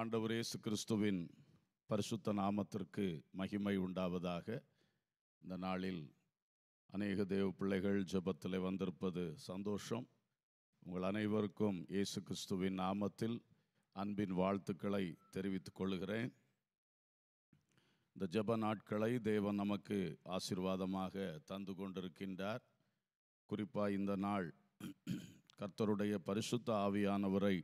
ஆண்டவர் இயேசு கிறிஸ்துவின் பரிசுத்த நாமத்திற்கு மகிமை உண்டாவதாக இந்த நாளில் அநேக தேவ பிள்ளைகள் ஜபத்தில் வந்திருப்பது சந்தோஷம் உங்கள் அனைவருக்கும் இயேசு கிறிஸ்துவின் நாமத்தில் அன்பின் வாழ்த்துக்களை தெரிவித்துக் கொள்கிறேன் இந்த ஜப நாட்களை தேவன் நமக்கு ஆசிர்வாதமாக தந்து கொண்டிருக்கின்றார் குறிப்பாக இந்த நாள் கர்த்தருடைய பரிசுத்த ஆவியானவரை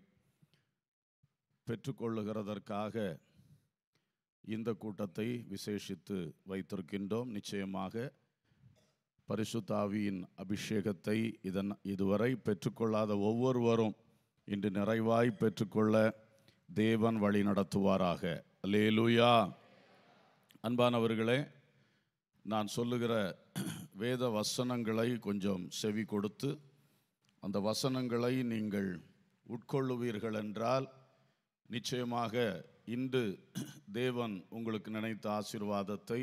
பெற்றுக்கொள்ளுகிறதற்காக இந்த கூட்டத்தை விசேஷித்து வைத்திருக்கின்றோம் நிச்சயமாக பரிசுத்தாவியின் அபிஷேகத்தை இதன் இதுவரை பெற்றுக்கொள்ளாத ஒவ்வொருவரும் இன்று நிறைவாய் பெற்றுக்கொள்ள தேவன் வழி நடத்துவாராக லேலுயா அன்பானவர்களே நான் சொல்லுகிற வேத வசனங்களை கொஞ்சம் செவி கொடுத்து அந்த வசனங்களை நீங்கள் உட்கொள்ளுவீர்கள் என்றால் நிச்சயமாக இன்று தேவன் உங்களுக்கு நினைத்த ஆசீர்வாதத்தை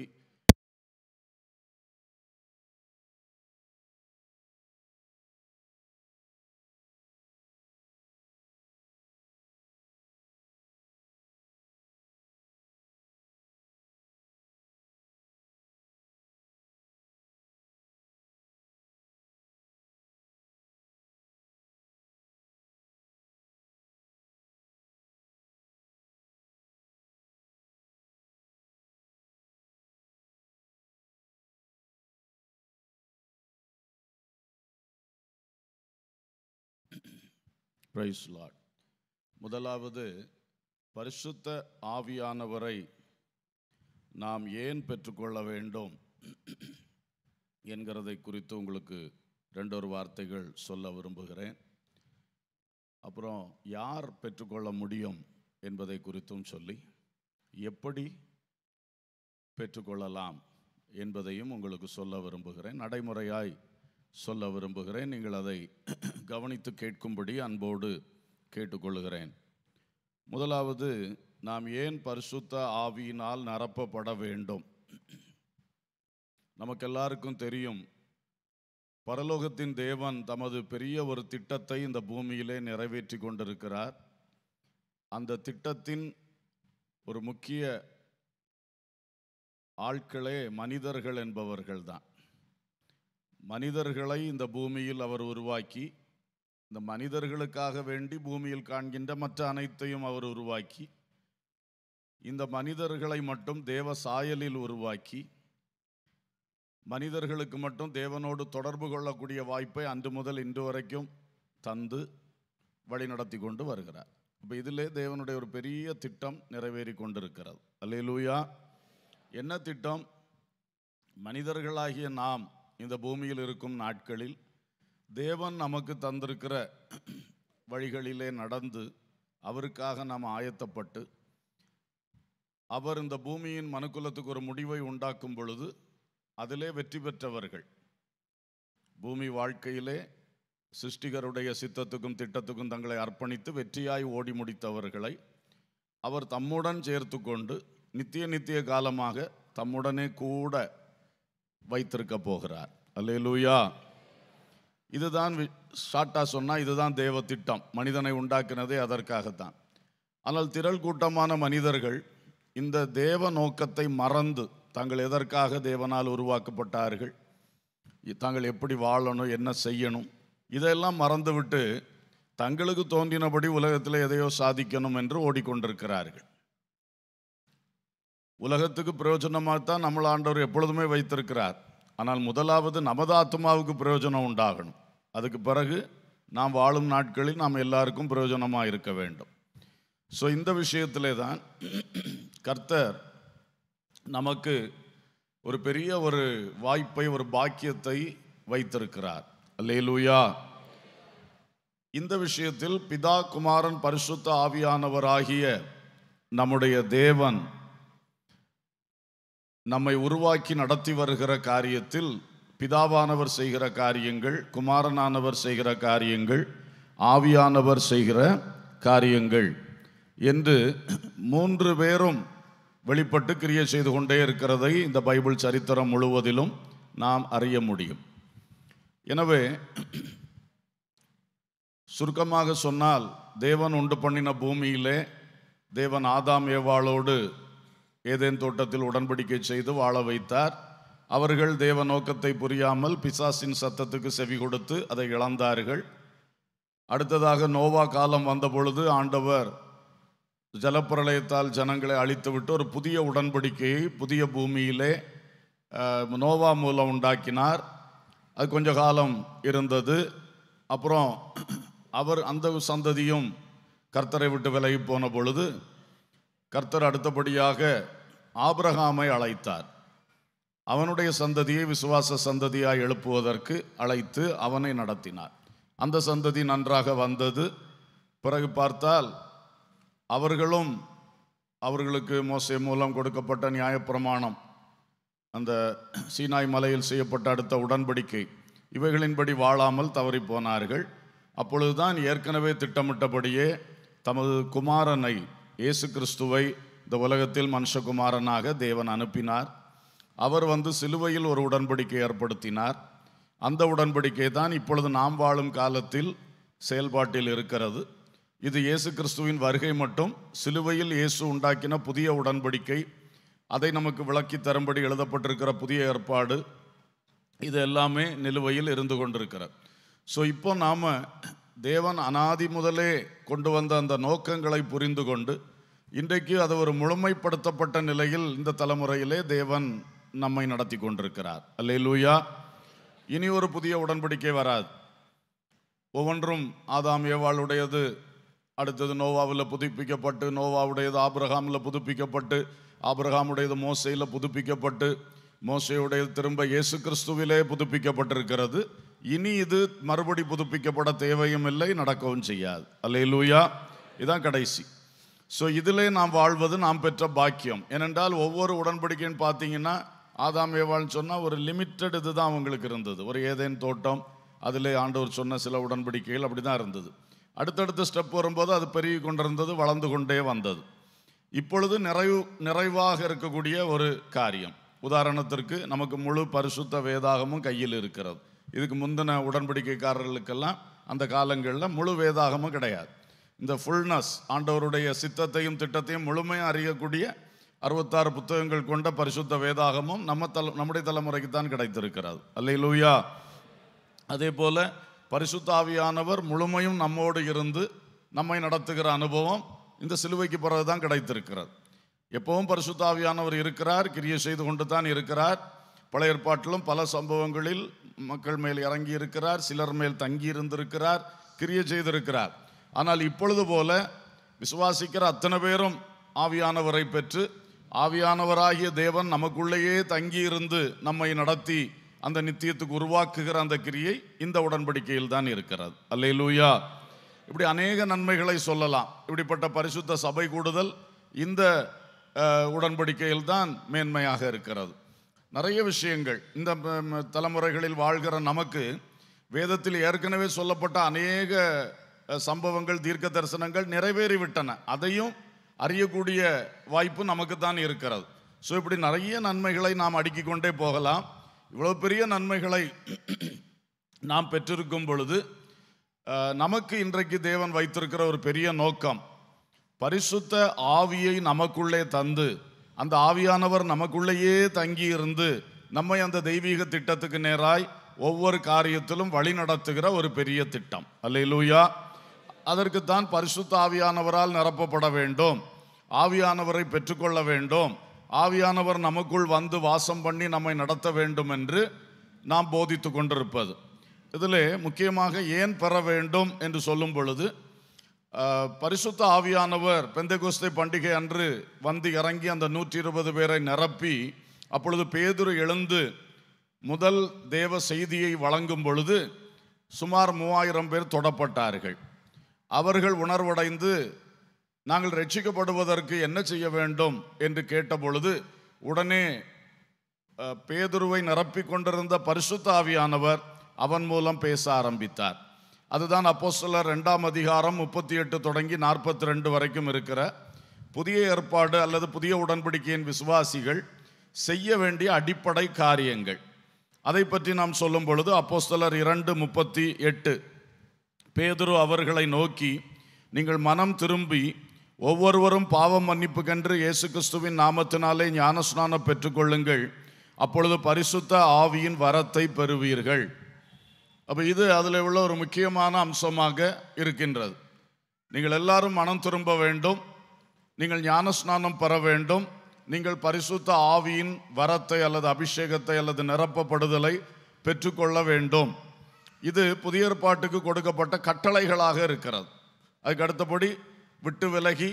பிரைஸ் லாட் முதலாவது பரிசுத்த ஆவியானவரை நாம் ஏன் பெற்றுக்கொள்ள வேண்டும் என்கிறதை குறித்து உங்களுக்கு ரெண்டொரு வார்த்தைகள் சொல்ல விரும்புகிறேன் அப்புறம் யார் பெற்றுக்கொள்ள முடியும் என்பதை குறித்தும் சொல்லி எப்படி பெற்றுக்கொள்ளலாம் என்பதையும் உங்களுக்கு சொல்ல விரும்புகிறேன் நடைமுறையாய் சொல்ல விரும்புகிறேன் நீங்கள் அதை கவனித்து கேட்கும்படி அன்போடு கேட்டுக்கொள்கிறேன் முதலாவது நாம் ஏன் பரிசுத்த ஆவியினால் நிரப்பப்பட வேண்டும் நமக்கு எல்லாருக்கும் தெரியும் பரலோகத்தின் தேவன் தமது பெரிய ஒரு திட்டத்தை இந்த பூமியிலே நிறைவேற்றி கொண்டிருக்கிறார் அந்த திட்டத்தின் ஒரு முக்கிய ஆட்களே மனிதர்கள் என்பவர்கள்தான் மனிதர்களை இந்த பூமியில் அவர் உருவாக்கி இந்த மனிதர்களுக்காக வேண்டி பூமியில் காண்கின்ற மற்ற அனைத்தையும் அவர் உருவாக்கி இந்த மனிதர்களை மட்டும் தேவ சாயலில் உருவாக்கி மனிதர்களுக்கு மட்டும் தேவனோடு தொடர்பு கொள்ளக்கூடிய வாய்ப்பை அன்று முதல் இன்று வரைக்கும் தந்து வழிநடத்தி கொண்டு வருகிறார் இப்போ இதிலே தேவனுடைய ஒரு பெரிய திட்டம் நிறைவேறி கொண்டிருக்கிறது அல்லேலூயா என்ன திட்டம் மனிதர்களாகிய நாம் இந்த பூமியில் இருக்கும் நாட்களில் தேவன் நமக்கு தந்திருக்கிற வழிகளிலே நடந்து அவருக்காக நாம் ஆயத்தப்பட்டு அவர் இந்த பூமியின் மனுக்குலத்துக்கு ஒரு முடிவை உண்டாக்கும் பொழுது அதிலே வெற்றி பெற்றவர்கள் பூமி வாழ்க்கையிலே சிருஷ்டிகருடைய சித்தத்துக்கும் திட்டத்துக்கும் தங்களை அர்ப்பணித்து வெற்றியாய் ஓடி முடித்தவர்களை அவர் தம்முடன் சேர்த்து கொண்டு நித்திய நித்திய காலமாக தம்முடனே கூட வைத்திருக்க போகிறார் அல்லே லூயா இதுதான் ஷார்ட்டாக சொன்னால் இதுதான் தேவ திட்டம் மனிதனை உண்டாக்கினதே அதற்காகத்தான் ஆனால் திரள் கூட்டமான மனிதர்கள் இந்த தேவ நோக்கத்தை மறந்து தாங்கள் எதற்காக தேவனால் உருவாக்கப்பட்டார்கள் தாங்கள் எப்படி வாழணும் என்ன செய்யணும் இதையெல்லாம் மறந்துவிட்டு தங்களுக்கு தோன்றினபடி உலகத்தில் எதையோ சாதிக்கணும் என்று ஓடிக்கொண்டிருக்கிறார்கள் உலகத்துக்கு பிரயோஜனமாக தான் நம்மள ஆண்டவர் எப்பொழுதுமே வைத்திருக்கிறார் ஆனால் முதலாவது நமது ஆத்மாவுக்கு பிரயோஜனம் உண்டாகணும் அதுக்கு பிறகு நாம் வாழும் நாட்களில் நாம் எல்லாருக்கும் பிரயோஜனமாக இருக்க வேண்டும் ஸோ இந்த விஷயத்திலே தான் கர்த்தர் நமக்கு ஒரு பெரிய ஒரு வாய்ப்பை ஒரு பாக்கியத்தை வைத்திருக்கிறார் அல்லேலூயா இந்த விஷயத்தில் பிதா குமாரன் பரிசுத்த ஆவியானவராகிய நம்முடைய தேவன் நம்மை உருவாக்கி நடத்தி வருகிற காரியத்தில் பிதாவானவர் செய்கிற காரியங்கள் குமாரனானவர் செய்கிற காரியங்கள் ஆவியானவர் செய்கிற காரியங்கள் என்று மூன்று பேரும் வெளிப்பட்டு கிரியை செய்து கொண்டே இருக்கிறதை இந்த பைபிள் சரித்திரம் முழுவதிலும் நாம் அறிய முடியும் எனவே சுருக்கமாக சொன்னால் தேவன் உண்டு பண்ணின பூமியிலே தேவன் ஆதாம் ஏவாளோடு ஏதேன் தோட்டத்தில் உடன்படிக்கை செய்து வாழ வைத்தார் அவர்கள் தேவ நோக்கத்தை புரியாமல் பிசாசின் சத்தத்துக்கு செவி கொடுத்து அதை இழந்தார்கள் அடுத்ததாக நோவா காலம் வந்தபொழுது ஆண்டவர் ஜலப்பிரளயத்தால் ஜனங்களை அழித்துவிட்டு ஒரு புதிய உடன்படிக்கையை புதிய பூமியிலே நோவா மூலம் உண்டாக்கினார் அது கொஞ்ச காலம் இருந்தது அப்புறம் அவர் அந்த சந்ததியும் கர்த்தரை விட்டு விலகி போன பொழுது கர்த்தர் அடுத்தபடியாக ஆபிரகாமை அழைத்தார் அவனுடைய சந்ததியை விசுவாச சந்ததியாக எழுப்புவதற்கு அழைத்து அவனை நடத்தினார் அந்த சந்ததி நன்றாக வந்தது பிறகு பார்த்தால் அவர்களும் அவர்களுக்கு மோசை மூலம் கொடுக்கப்பட்ட நியாயப்பிரமாணம் அந்த சீனாய் மலையில் செய்யப்பட்ட அடுத்த உடன்படிக்கை இவைகளின்படி வாழாமல் தவறி போனார்கள் அப்பொழுதுதான் ஏற்கனவே திட்டமிட்டபடியே தமது குமாரனை இயேசு கிறிஸ்துவை இந்த உலகத்தில் மனுஷகுமாரனாக தேவன் அனுப்பினார் அவர் வந்து சிலுவையில் ஒரு உடன்படிக்கை ஏற்படுத்தினார் அந்த உடன்படிக்கை தான் இப்பொழுது நாம் வாழும் காலத்தில் செயல்பாட்டில் இருக்கிறது இது இயேசு கிறிஸ்துவின் வருகை மட்டும் சிலுவையில் இயேசு உண்டாக்கின புதிய உடன்படிக்கை அதை நமக்கு விளக்கி தரும்படி எழுதப்பட்டிருக்கிற புதிய ஏற்பாடு இது எல்லாமே நிலுவையில் இருந்து கொண்டிருக்கிறார் ஸோ இப்போ நாம் தேவன் அனாதி முதலே கொண்டு வந்த அந்த நோக்கங்களை புரிந்து கொண்டு இன்றைக்கு அது ஒரு முழுமைப்படுத்தப்பட்ட நிலையில் இந்த தலைமுறையிலே தேவன் நம்மை நடத்தி கொண்டிருக்கிறார் அல்லே லூயா இனி ஒரு புதிய உடன்படிக்கை வராது ஒவ்வொன்றும் ஆதாம் ஏவாளுடையது அடுத்தது நோவாவில் புதுப்பிக்கப்பட்டு நோவாவுடையது ஆப்ரஹாமில் புதுப்பிக்கப்பட்டு ஆப்ரஹாமுடையது மோசையில் புதுப்பிக்கப்பட்டு மோசையுடையது திரும்ப இயேசு கிறிஸ்துவிலே புதுப்பிக்கப்பட்டிருக்கிறது இனி இது மறுபடி புதுப்பிக்கப்பட தேவையும் இல்லை நடக்கவும் செய்யாது லூயா இதுதான் கடைசி ஸோ இதிலே நாம் வாழ்வது நாம் பெற்ற பாக்கியம் ஏனென்றால் ஒவ்வொரு உடன்படிக்கைன்னு பார்த்தீங்கன்னா ஆதாம் ஏவாள்னு சொன்னால் ஒரு லிமிட்டட் இது தான் அவங்களுக்கு இருந்தது ஒரு ஏதேன் தோட்டம் அதில் ஆண்டவர் சொன்ன சில உடன்படிக்கைகள் அப்படி தான் இருந்தது அடுத்தடுத்த ஸ்டெப் வரும்போது அது பெருகி கொண்டிருந்தது வளர்ந்து கொண்டே வந்தது இப்பொழுது நிறைவு நிறைவாக இருக்கக்கூடிய ஒரு காரியம் உதாரணத்திற்கு நமக்கு முழு பரிசுத்த வேதாகமும் கையில் இருக்கிறது இதுக்கு முந்தின உடன்படிக்கைக்காரர்களுக்கெல்லாம் அந்த காலங்களில் முழு வேதாகமும் கிடையாது இந்த ஃபுல்னஸ் ஆண்டவருடைய சித்தத்தையும் திட்டத்தையும் முழுமையாக அறியக்கூடிய அறுபத்தாறு புத்தகங்கள் கொண்ட பரிசுத்த வேதாகமும் நம்ம தல நம்முடைய தலைமுறைக்கு தான் கிடைத்திருக்கிறது அல்லை லூயா அதே போல் பரிசுத்தாவியானவர் முழுமையும் நம்மோடு இருந்து நம்மை நடத்துகிற அனுபவம் இந்த சிலுவைக்கு பிறகு தான் கிடைத்திருக்கிறது எப்பவும் பரிசுத்தாவியானவர் இருக்கிறார் கிரியை செய்து கொண்டு தான் இருக்கிறார் பல ஏற்பாட்டிலும் பல சம்பவங்களில் மக்கள் மேல் இறங்கி இருக்கிறார் சிலர் மேல் தங்கி இருந்திருக்கிறார் கிரியை செய்திருக்கிறார் ஆனால் இப்பொழுது போல விசுவாசிக்கிற அத்தனை பேரும் ஆவியானவரை பெற்று ஆவியானவராகிய தேவன் நமக்குள்ளேயே தங்கியிருந்து நம்மை நடத்தி அந்த நித்தியத்துக்கு உருவாக்குகிற அந்த கிரியை இந்த உடன்படிக்கையில் தான் இருக்கிறது அல்லே லூயா இப்படி அநேக நன்மைகளை சொல்லலாம் இப்படிப்பட்ட பரிசுத்த சபை கூடுதல் இந்த உடன்படிக்கையில் தான் மேன்மையாக இருக்கிறது நிறைய விஷயங்கள் இந்த தலைமுறைகளில் வாழ்கிற நமக்கு வேதத்தில் ஏற்கனவே சொல்லப்பட்ட அநேக சம்பவங்கள் தீர்க்க தரிசனங்கள் நிறைவேறிவிட்டன அதையும் அறியக்கூடிய வாய்ப்பு நமக்கு தான் இருக்கிறது ஸோ இப்படி நிறைய நன்மைகளை நாம் அடுக்கி கொண்டே போகலாம் இவ்வளோ பெரிய நன்மைகளை நாம் பெற்றிருக்கும் பொழுது நமக்கு இன்றைக்கு தேவன் வைத்திருக்கிற ஒரு பெரிய நோக்கம் பரிசுத்த ஆவியை நமக்குள்ளே தந்து அந்த ஆவியானவர் நமக்குள்ளேயே தங்கி இருந்து நம்மை அந்த தெய்வீக திட்டத்துக்கு நேராய் ஒவ்வொரு காரியத்திலும் வழி நடத்துகிற ஒரு பெரிய திட்டம் அல்ல லூயா அதற்குத்தான் பரிசுத்த ஆவியானவரால் நிரப்பப்பட வேண்டும் ஆவியானவரை பெற்றுக்கொள்ள வேண்டும் ஆவியானவர் நமக்குள் வந்து வாசம் பண்ணி நம்மை நடத்த வேண்டும் என்று நாம் போதித்து கொண்டிருப்பது இதில் முக்கியமாக ஏன் பெற வேண்டும் என்று சொல்லும் பொழுது பரிசுத்த ஆவியானவர் பெந்தகோஸ்தை பண்டிகை அன்று வந்து இறங்கி அந்த நூற்றி இருபது பேரை நிரப்பி அப்பொழுது பேதுரு எழுந்து முதல் தேவ செய்தியை வழங்கும் பொழுது சுமார் மூவாயிரம் பேர் தொடப்பட்டார்கள் அவர்கள் உணர்வடைந்து நாங்கள் ரட்சிக்கப்படுவதற்கு என்ன செய்ய வேண்டும் என்று கேட்டபொழுது உடனே பேதுருவை நிரப்பிக் கொண்டிருந்த பரிசுத்தாவியானவர் அவன் மூலம் பேச ஆரம்பித்தார் அதுதான் அப்போ சில ரெண்டாம் அதிகாரம் முப்பத்தி எட்டு தொடங்கி நாற்பத்தி ரெண்டு வரைக்கும் இருக்கிற புதிய ஏற்பாடு அல்லது புதிய உடன்படிக்கையின் விசுவாசிகள் செய்ய வேண்டிய அடிப்படை காரியங்கள் அதை பற்றி நாம் சொல்லும் பொழுது அப்போஸ்தலர் இரண்டு முப்பத்தி எட்டு பேதுரு அவர்களை நோக்கி நீங்கள் மனம் திரும்பி ஒவ்வொருவரும் பாவம் மன்னிப்பு கன்று இயேசு கிறிஸ்துவின் நாமத்தினாலே ஞானஸ்நானம் பெற்றுக்கொள்ளுங்கள் அப்பொழுது பரிசுத்த ஆவியின் வரத்தை பெறுவீர்கள் அப்போ இது அதில் உள்ள ஒரு முக்கியமான அம்சமாக இருக்கின்றது நீங்கள் எல்லாரும் மனம் திரும்ப வேண்டும் நீங்கள் ஞானஸ்நானம் பெற வேண்டும் நீங்கள் பரிசுத்த ஆவியின் வரத்தை அல்லது அபிஷேகத்தை அல்லது நிரப்பப்படுதலை பெற்றுக்கொள்ள வேண்டும் இது புதிய ஏற்பாட்டுக்கு கொடுக்கப்பட்ட கட்டளைகளாக இருக்கிறது அதுக்கு அடுத்தபடி விட்டு விலகி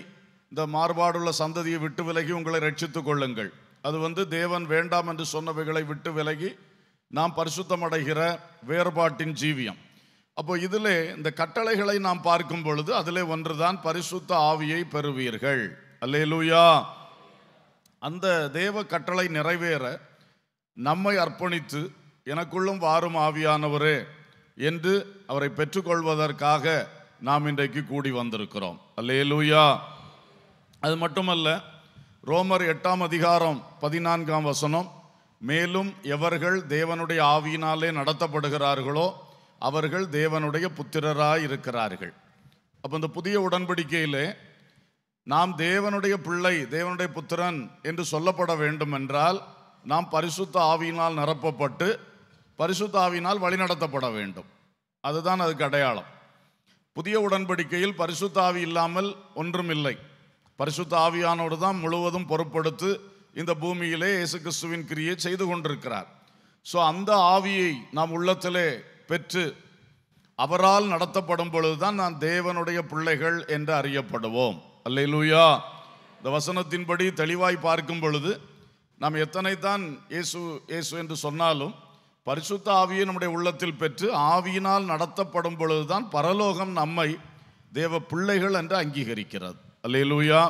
இந்த மாறுபாடுள்ள சந்ததியை விட்டு விலகி உங்களை ரட்சித்து கொள்ளுங்கள் அது வந்து தேவன் வேண்டாம் என்று சொன்னவைகளை விட்டு விலகி நாம் பரிசுத்தமடைகிற வேறுபாட்டின் ஜீவியம் அப்போ இதில் இந்த கட்டளைகளை நாம் பார்க்கும் பொழுது அதில் ஒன்றுதான் பரிசுத்த ஆவியை பெறுவீர்கள் அல்லே லூயா அந்த தேவ கட்டளை நிறைவேற நம்மை அர்ப்பணித்து எனக்குள்ளும் வாரும் ஆவியானவரே என்று அவரை பெற்றுக்கொள்வதற்காக நாம் இன்றைக்கு கூடி வந்திருக்கிறோம் லூயா அது மட்டுமல்ல ரோமர் எட்டாம் அதிகாரம் பதினான்காம் வசனம் மேலும் எவர்கள் தேவனுடைய ஆவியினாலே நடத்தப்படுகிறார்களோ அவர்கள் தேவனுடைய புத்திரராயிருக்கிறார்கள் அப்போ இந்த புதிய உடன்படிக்கையிலே நாம் தேவனுடைய பிள்ளை தேவனுடைய புத்திரன் என்று சொல்லப்பட வேண்டும் என்றால் நாம் பரிசுத்த ஆவியினால் நிரப்பப்பட்டு பரிசுத்தாவினால் வழிநடத்தப்பட வேண்டும் அதுதான் அதுக்கு அடையாளம் புதிய உடன்படிக்கையில் பரிசுத்தாவி இல்லாமல் ஒன்றும் இல்லை பரிசுத்த ஆவியானோடு தான் முழுவதும் பொருட்படுத்து இந்த பூமியிலே இயேசு கிறிஸ்துவின் கிரியை செய்து கொண்டிருக்கிறார் ஸோ அந்த ஆவியை நாம் உள்ளத்திலே பெற்று அவரால் நடத்தப்படும் பொழுதுதான் நான் தேவனுடைய பிள்ளைகள் என்று அறியப்படுவோம் அல்லே லூயா இந்த வசனத்தின்படி தெளிவாய் பார்க்கும் பொழுது நாம் எத்தனை தான் இயேசு இயேசு என்று சொன்னாலும் பரிசுத்த ஆவியை நம்முடைய உள்ளத்தில் பெற்று ஆவியினால் நடத்தப்படும் பொழுதுதான் பரலோகம் நம்மை தேவ பிள்ளைகள் என்று அங்கீகரிக்கிறது அல்லேலூயா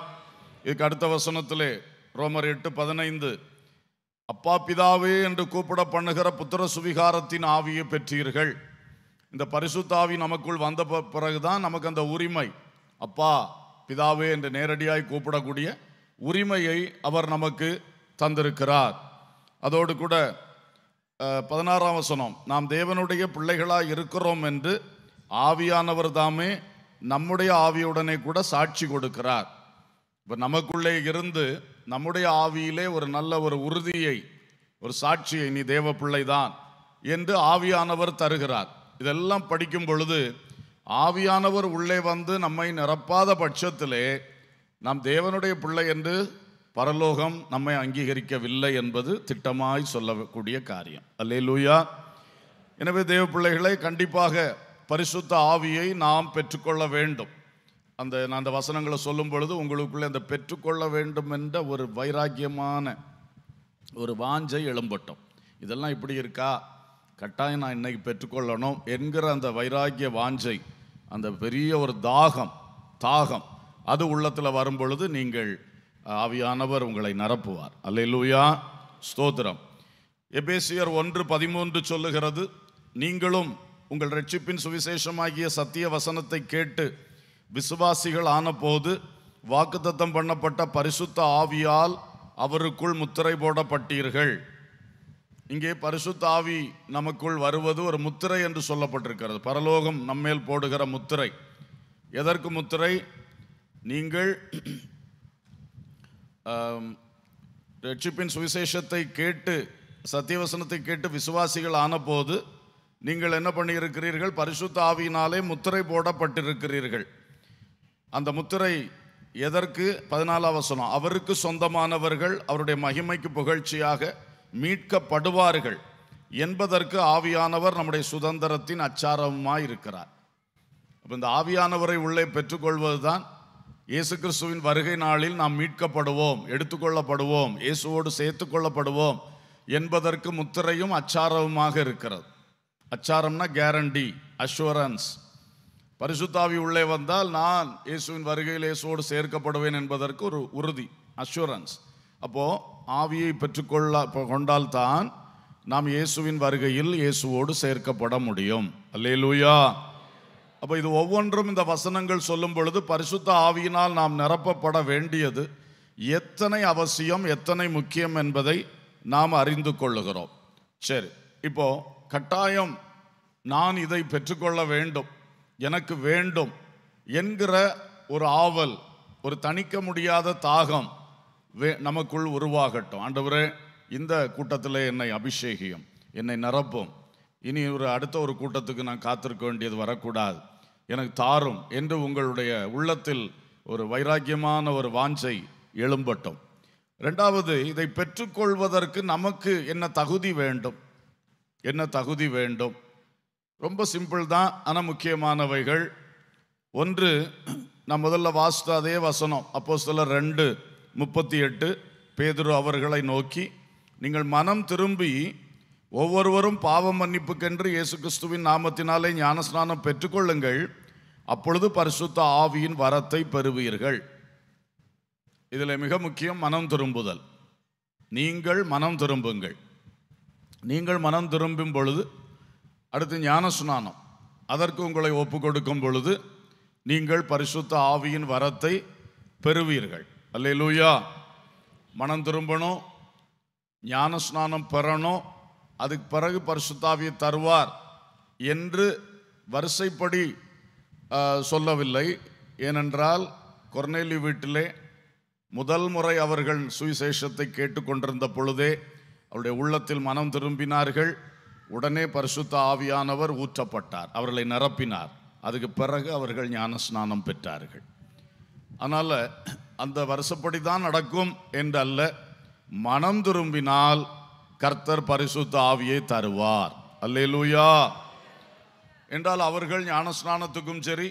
இதுக்கு அடுத்த வசனத்திலே ரோமர் எட்டு பதினைந்து அப்பா பிதாவே என்று கூப்பிட பண்ணுகிற புத்திர சுவிகாரத்தின் ஆவியை பெற்றீர்கள் இந்த பரிசுத்தாவி நமக்குள் வந்த பிறகுதான் நமக்கு அந்த உரிமை அப்பா பிதாவே என்று நேரடியாய் கூப்பிடக்கூடிய உரிமையை அவர் நமக்கு தந்திருக்கிறார் அதோடு கூட பதினாறாம் வசனம் நாம் தேவனுடைய பிள்ளைகளாக இருக்கிறோம் என்று ஆவியானவர் தாமே நம்முடைய ஆவியுடனே கூட சாட்சி கொடுக்கிறார் இப்போ நமக்குள்ளே இருந்து நம்முடைய ஆவியிலே ஒரு நல்ல ஒரு உறுதியை ஒரு சாட்சியை நீ தேவ பிள்ளைதான் என்று ஆவியானவர் தருகிறார் இதெல்லாம் படிக்கும் பொழுது ஆவியானவர் உள்ளே வந்து நம்மை நிரப்பாத பட்சத்திலே நாம் தேவனுடைய பிள்ளை என்று பரலோகம் நம்மை அங்கீகரிக்கவில்லை என்பது திட்டமாய் சொல்லக்கூடிய காரியம் அல்லே லூயா எனவே தேவ பிள்ளைகளை கண்டிப்பாக பரிசுத்த ஆவியை நாம் பெற்றுக்கொள்ள வேண்டும் அந்த நான் அந்த வசனங்களை சொல்லும் பொழுது உங்களுக்குள்ளே அந்த பெற்றுக்கொள்ள வேண்டும் என்ற ஒரு வைராக்கியமான ஒரு வாஞ்சை எழும்பட்டும் இதெல்லாம் இப்படி இருக்கா கட்டாயம் நான் இன்னைக்கு பெற்றுக்கொள்ளணும் என்கிற அந்த வைராக்கிய வாஞ்சை அந்த பெரிய ஒரு தாகம் தாகம் அது உள்ளத்தில் வரும் பொழுது நீங்கள் ஆவியானவர் உங்களை நிரப்புவார் அல்லா ஸ்தோத்திரம் எபேசியர் ஒன்று பதிமூன்று சொல்லுகிறது நீங்களும் உங்கள் ரட்சிப்பின் சுவிசேஷமாகிய சத்திய வசனத்தை கேட்டு விசுவாசிகள் ஆனபோது வாக்குத்தத்தம் பண்ணப்பட்ட பரிசுத்த ஆவியால் அவருக்குள் முத்திரை போடப்பட்டீர்கள் இங்கே பரிசுத்த ஆவி நமக்குள் வருவது ஒரு முத்திரை என்று சொல்லப்பட்டிருக்கிறது பரலோகம் நம்மேல் போடுகிற முத்திரை எதற்கு முத்திரை நீங்கள் ரட்சிப்பின் சுவிசேஷத்தை கேட்டு சத்தியவசனத்தை கேட்டு விசுவாசிகள் ஆனபோது நீங்கள் என்ன பண்ணியிருக்கிறீர்கள் பரிசுத்த ஆவியினாலே முத்திரை போடப்பட்டிருக்கிறீர்கள் அந்த முத்திரை எதற்கு பதினாலாம் வசனம் அவருக்கு சொந்தமானவர்கள் அவருடைய மகிமைக்கு புகழ்ச்சியாக மீட்கப்படுவார்கள் என்பதற்கு ஆவியானவர் நம்முடைய சுதந்திரத்தின் அச்சாரமாக இருக்கிறார் அப்போ இந்த ஆவியானவரை உள்ளே பெற்றுக்கொள்வது தான் இயேசு கிறிஸ்துவின் வருகை நாளில் நாம் மீட்கப்படுவோம் எடுத்துக்கொள்ளப்படுவோம் இயேசுவோடு சேர்த்து கொள்ளப்படுவோம் என்பதற்கு முத்திரையும் அச்சாரமுமாக இருக்கிறது அச்சாரம்னா கேரண்டி அஷூரன்ஸ் பரிசுத்தாவி உள்ளே வந்தால் நான் இயேசுவின் வருகையில் இயேசுவோடு சேர்க்கப்படுவேன் என்பதற்கு ஒரு உறுதி அஷூரன்ஸ் அப்போது ஆவியை பெற்றுக்கொள்ள கொண்டால்தான் நாம் இயேசுவின் வருகையில் இயேசுவோடு சேர்க்கப்பட முடியும் அல்லேலூயா அப்போ இது ஒவ்வொன்றும் இந்த வசனங்கள் சொல்லும் பொழுது பரிசுத்த ஆவியினால் நாம் நிரப்பப்பட வேண்டியது எத்தனை அவசியம் எத்தனை முக்கியம் என்பதை நாம் அறிந்து கொள்ளுகிறோம் சரி இப்போ கட்டாயம் நான் இதை பெற்றுக்கொள்ள வேண்டும் எனக்கு வேண்டும் என்கிற ஒரு ஆவல் ஒரு தணிக்க முடியாத தாகம் வே நமக்குள் உருவாகட்டும் ஆண்டவரே இந்த கூட்டத்தில் என்னை அபிஷேகியும் என்னை நிரப்பும் இனி ஒரு அடுத்த ஒரு கூட்டத்துக்கு நான் காத்திருக்க வேண்டியது வரக்கூடாது எனக்கு தாரும் என்று உங்களுடைய உள்ளத்தில் ஒரு வைராக்கியமான ஒரு வாஞ்சை எழும்பட்டும் ரெண்டாவது இதை பெற்றுக்கொள்வதற்கு நமக்கு என்ன தகுதி வேண்டும் என்ன தகுதி வேண்டும் ரொம்ப சிம்பிள் தான் ஆனால் முக்கியமானவைகள் ஒன்று நான் முதல்ல வாசித்த அதே வசனம் அப்போ சில ரெண்டு முப்பத்தி எட்டு பேதுரு அவர்களை நோக்கி நீங்கள் மனம் திரும்பி ஒவ்வொருவரும் பாவ மன்னிப்புக்கென்று இயேசு கிறிஸ்துவின் நாமத்தினாலே ஞானஸ்நானம் பெற்றுக்கொள்ளுங்கள் அப்பொழுது பரிசுத்த ஆவியின் வரத்தை பெறுவீர்கள் இதில் மிக முக்கியம் மனம் திரும்புதல் நீங்கள் மனம் திரும்புங்கள் நீங்கள் மனம் திரும்பும் பொழுது அடுத்து ஞான அதற்கு உங்களை ஒப்பு கொடுக்கும் பொழுது நீங்கள் பரிசுத்த ஆவியின் வரத்தை பெறுவீர்கள் அல்ல லூயா மனம் திரும்பணும் ஞான ஸ்நானம் பெறணும் அதுக்கு பிறகு பரிசுத்தாவியை தருவார் என்று வரிசைப்படி சொல்லவில்லை ஏனென்றால் கொர்னேலி வீட்டிலே முதல் முறை அவர்கள் சுவிசேஷத்தை கேட்டுக்கொண்டிருந்த பொழுதே அவருடைய உள்ளத்தில் மனம் திரும்பினார்கள் உடனே பரிசுத்த ஆவியானவர் ஊற்றப்பட்டார் அவர்களை நிரப்பினார் அதுக்கு பிறகு அவர்கள் ஞான ஸ்நானம் பெற்றார்கள் அதனால் அந்த வருஷப்படி தான் நடக்கும் என்று அல்ல மனம் திரும்பினால் கர்த்தர் பரிசுத்த ஆவியை தருவார் அல்லேலூயா என்றால் அவர்கள் ஞானஸ்நானத்துக்கும் சரி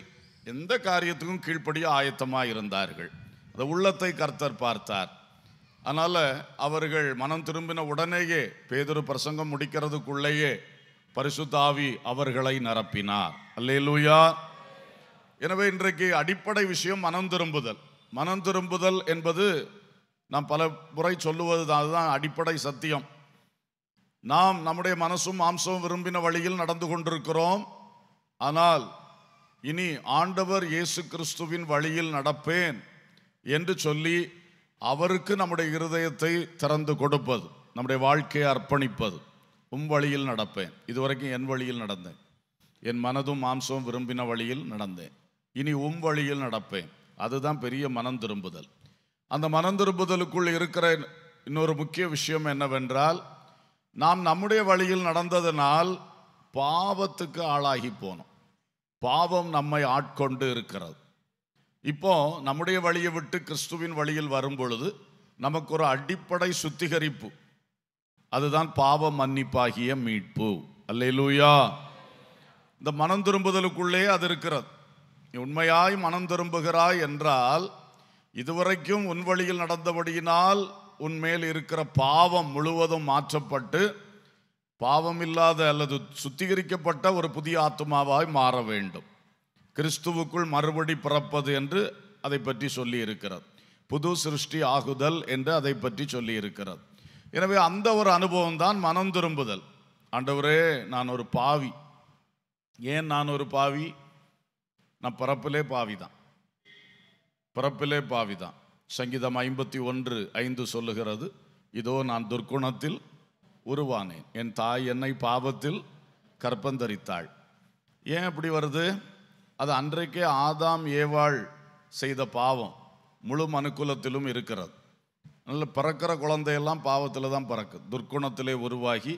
எந்த காரியத்துக்கும் கீழ்ப்படிய ஆயத்தமாக இருந்தார்கள் அந்த உள்ளத்தை கர்த்தர் பார்த்தார் அதனால் அவர்கள் மனம் திரும்பின உடனேயே பேதொரு பிரசங்கம் முடிக்கிறதுக்குள்ளேயே பரிசுத்தாவி அவர்களை நிரப்பினார் அல்லேலூயா எனவே இன்றைக்கு அடிப்படை விஷயம் மனம் திரும்புதல் மனம் திரும்புதல் என்பது நாம் பல முறை சொல்லுவது தான் அதுதான் அடிப்படை சத்தியம் நாம் நம்முடைய மனசும் மாம்சமும் விரும்பின வழியில் நடந்து கொண்டிருக்கிறோம் ஆனால் இனி ஆண்டவர் இயேசு கிறிஸ்துவின் வழியில் நடப்பேன் என்று சொல்லி அவருக்கு நம்முடைய இருதயத்தை திறந்து கொடுப்பது நம்முடைய வாழ்க்கையை அர்ப்பணிப்பது உம் வழியில் நடப்பேன் இதுவரைக்கும் என் வழியில் நடந்தேன் என் மனதும் மாம்சமும் விரும்பின வழியில் நடந்தேன் இனி உம் வழியில் நடப்பேன் அதுதான் பெரிய மனம் திரும்புதல் அந்த மனம் திரும்புதலுக்குள் இருக்கிற இன்னொரு முக்கிய விஷயம் என்னவென்றால் நாம் நம்முடைய வழியில் நடந்ததனால் பாவத்துக்கு ஆளாகி போனோம் பாவம் நம்மை ஆட்கொண்டு இருக்கிறது இப்போ நம்முடைய வழியை விட்டு கிறிஸ்துவின் வழியில் வரும் பொழுது நமக்கு ஒரு அடிப்படை சுத்திகரிப்பு அதுதான் பாவ மன்னிப்பாகிய மீட்பு அல்லையிலூயா இந்த மனம் திரும்புதலுக்குள்ளே அது இருக்கிறது உண்மையாய் மனம் திரும்புகிறாய் என்றால் இதுவரைக்கும் உன் வழியில் நடந்தபடியினால் உன்மேல் இருக்கிற பாவம் முழுவதும் மாற்றப்பட்டு பாவம் இல்லாத அல்லது சுத்திகரிக்கப்பட்ட ஒரு புதிய ஆத்மாவாய் மாற வேண்டும் கிறிஸ்துவுக்குள் மறுபடி பிறப்பது என்று அதை பற்றி சொல்லி இருக்கிறது புது சிருஷ்டி ஆகுதல் என்று அதை பற்றி சொல்லி இருக்கிறது எனவே அந்த ஒரு அனுபவம் தான் மனம் திரும்புதல் ஆண்டவரே நான் ஒரு பாவி ஏன் நான் ஒரு பாவி நான் பிறப்பிலே பாவி தான் பிறப்பிலே பாவி தான் சங்கீதம் ஐம்பத்தி ஒன்று ஐந்து சொல்லுகிறது இதோ நான் துர்க்குணத்தில் உருவானேன் என் தாய் என்னை பாவத்தில் கற்பந்தரித்தாள் ஏன் இப்படி வருது அது அன்றைக்கே ஆதாம் ஏவாள் செய்த பாவம் முழு மனுக்குலத்திலும் இருக்கிறது நல்ல பிறக்கிற குழந்தையெல்லாம் பாவத்தில் தான் பிறக்குது துர்க்குணத்திலே உருவாகி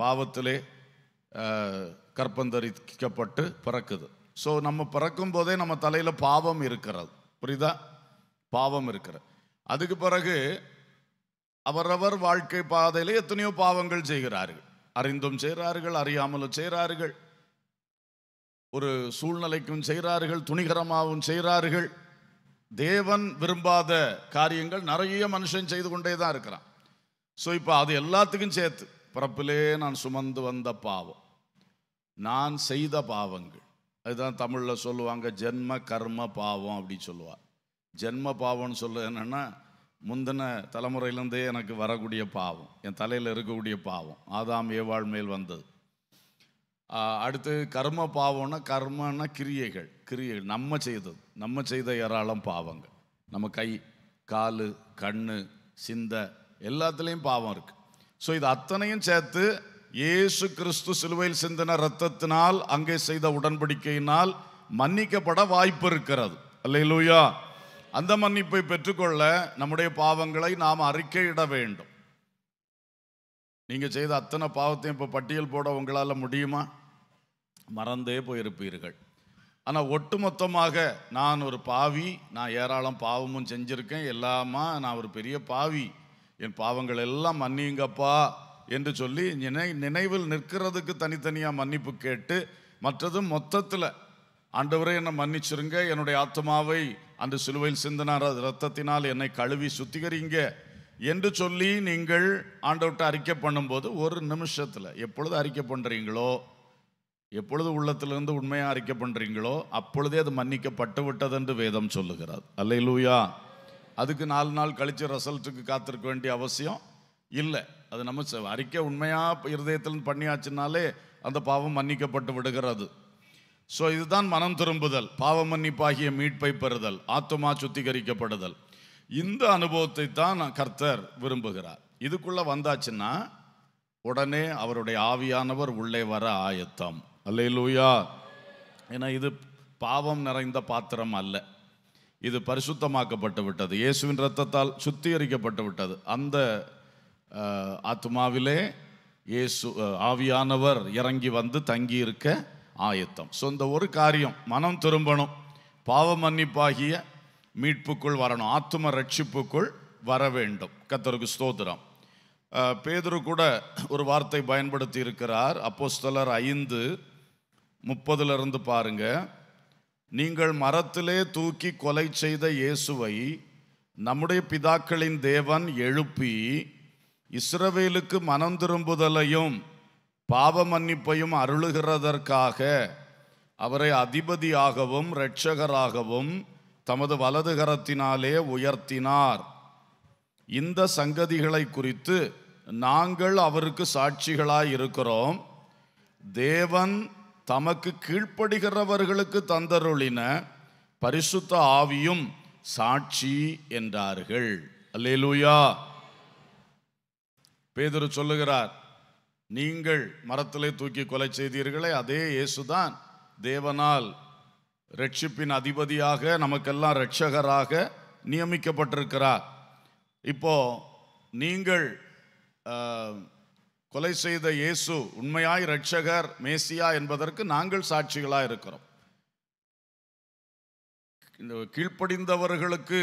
பாவத்திலே கற்பந்தரிக்கப்பட்டு பிறக்குது ஸோ நம்ம பிறக்கும் போதே நம்ம தலையில் பாவம் இருக்கிறது புரியுதா பாவம் இருக்கிற அதுக்கு பிறகு அவரவர் வாழ்க்கை பாதையிலே எத்தனையோ பாவங்கள் செய்கிறார்கள் அறிந்தும் செய்கிறார்கள் அறியாமலும் செய்கிறார்கள் ஒரு சூழ்நிலைக்கும் செய்கிறார்கள் துணிகரமாகவும் செய்கிறார்கள் தேவன் விரும்பாத காரியங்கள் நிறைய மனுஷன் செய்து கொண்டே தான் இருக்கிறான் ஸோ இப்போ அது எல்லாத்துக்கும் சேர்த்து பிறப்பிலே நான் சுமந்து வந்த பாவம் நான் செய்த பாவங்கள் அதுதான் தமிழில் சொல்லுவாங்க ஜென்ம கர்ம பாவம் அப்படின்னு சொல்லுவாள் ஜென்ம பாவம்னு சொல்ல என்னென்னா முந்தின தலைமுறையிலேருந்தே எனக்கு வரக்கூடிய பாவம் என் தலையில் இருக்கக்கூடிய பாவம் ஆதாம் ஏவாழ் மேல் வந்தது அடுத்து கர்ம பாவம்னா கர்மன்னா கிரியைகள் கிரியைகள் நம்ம செய்தது நம்ம செய்த ஏராளம் பாவங்கள் நம்ம கை கால் கண் சிந்தை எல்லாத்துலேயும் பாவம் இருக்குது ஸோ இது அத்தனையும் சேர்த்து இயேசு கிறிஸ்து சிலுவையில் சிந்தின ரத்தத்தினால் அங்கே செய்த உடன்படிக்கையினால் மன்னிக்கப்பட வாய்ப்பு இருக்கிறது அல்லையிலூயா அந்த மன்னிப்பை பெற்றுக்கொள்ள நம்முடைய பாவங்களை நாம் அறிக்கையிட வேண்டும் நீங்கள் செய்த அத்தனை பாவத்தையும் இப்போ பட்டியல் போட உங்களால் முடியுமா மறந்தே போயிருப்பீர்கள் ஆனால் ஒட்டுமொத்தமாக நான் ஒரு பாவி நான் ஏராளம் பாவமும் செஞ்சுருக்கேன் எல்லாமா நான் ஒரு பெரிய பாவி என் பாவங்கள் எல்லாம் மன்னியுங்கப்பா என்று சொல்லி நினை நினைவில் நிற்கிறதுக்கு தனித்தனியாக மன்னிப்பு கேட்டு மற்றதும் மொத்தத்தில் ஆண்டவரே என்னை மன்னிச்சிருங்க என்னுடைய ஆத்மாவை அந்த சிலுவையில் சிந்தனார் ரத்தத்தினால் என்னை கழுவி சுத்திகரிங்க என்று சொல்லி நீங்கள் ஆண்டவர்கிட்ட அறிக்கை பண்ணும்போது ஒரு நிமிஷத்தில் எப்பொழுது அறிக்கை பண்ணுறீங்களோ எப்பொழுது உள்ளத்திலிருந்து உண்மையாக அறிக்கை பண்ணுறீங்களோ அப்பொழுதே அது மன்னிக்கப்பட்டு விட்டது என்று வேதம் சொல்லுகிறார் அல்ல இல்லையா அதுக்கு நாலு நாள் கழித்து ரிசல்ட்டுக்கு காத்திருக்க வேண்டிய அவசியம் இல்லை அது நம்ம அறிக்கை உண்மையாக இருதயத்தில் பண்ணியாச்சுனாலே அந்த பாவம் மன்னிக்கப்பட்டு விடுகிறது ஸோ இதுதான் மனம் திரும்புதல் பாவ மன்னிப்பாகிய மீட்பை பெறுதல் ஆத்மா சுத்திகரிக்கப்படுதல் இந்த அனுபவத்தை தான் கர்த்தர் விரும்புகிறார் இதுக்குள்ளே வந்தாச்சுன்னா உடனே அவருடைய ஆவியானவர் உள்ளே வர ஆயத்தம் அல்லையிலூயா ஏன்னா இது பாவம் நிறைந்த பாத்திரம் அல்ல இது பரிசுத்தமாக்கப்பட்டு விட்டது இயேசுவின் ரத்தத்தால் சுத்திகரிக்கப்பட்டு விட்டது அந்த ஆத்மாவிலே இயேசு ஆவியானவர் இறங்கி வந்து தங்கி இருக்க ஆயத்தம் ஸோ இந்த ஒரு காரியம் மனம் திரும்பணும் பாவ மன்னிப்பாகிய மீட்புக்குள் வரணும் ஆத்தும ரட்சிப்புக்குள் வர வேண்டும் கத்தருக்கு ஸ்தோத்திரம் பேதுரு கூட ஒரு வார்த்தை பயன்படுத்தி இருக்கிறார் அப்போஸ்தலர் ஐந்து முப்பதுலேருந்து பாருங்க நீங்கள் மரத்திலே தூக்கி கொலை செய்த இயேசுவை நம்முடைய பிதாக்களின் தேவன் எழுப்பி இஸ்ரவேலுக்கு மனம் திரும்புதலையும் பாவ மன்னிப்பையும் அருளுகிறதற்காக அவரை அதிபதியாகவும் இரட்சகராகவும் தமது வலதுகரத்தினாலே உயர்த்தினார் இந்த சங்கதிகளை குறித்து நாங்கள் அவருக்கு சாட்சிகளாய் இருக்கிறோம் தேவன் தமக்கு கீழ்ப்படுகிறவர்களுக்கு தந்தருளின பரிசுத்த ஆவியும் சாட்சி என்றார்கள் அல்லேலூயா பேதர் சொல்லுகிறார் நீங்கள் மரத்திலே தூக்கி கொலை செய்தீர்களே அதே இயேசுதான் தேவனால் ரட்சிப்பின் அதிபதியாக நமக்கெல்லாம் ரட்சகராக நியமிக்கப்பட்டிருக்கிறார் இப்போ நீங்கள் கொலை செய்த இயேசு உண்மையாய் ரட்சகர் மேசியா என்பதற்கு நாங்கள் சாட்சிகளாக இருக்கிறோம் கீழ்ப்படிந்தவர்களுக்கு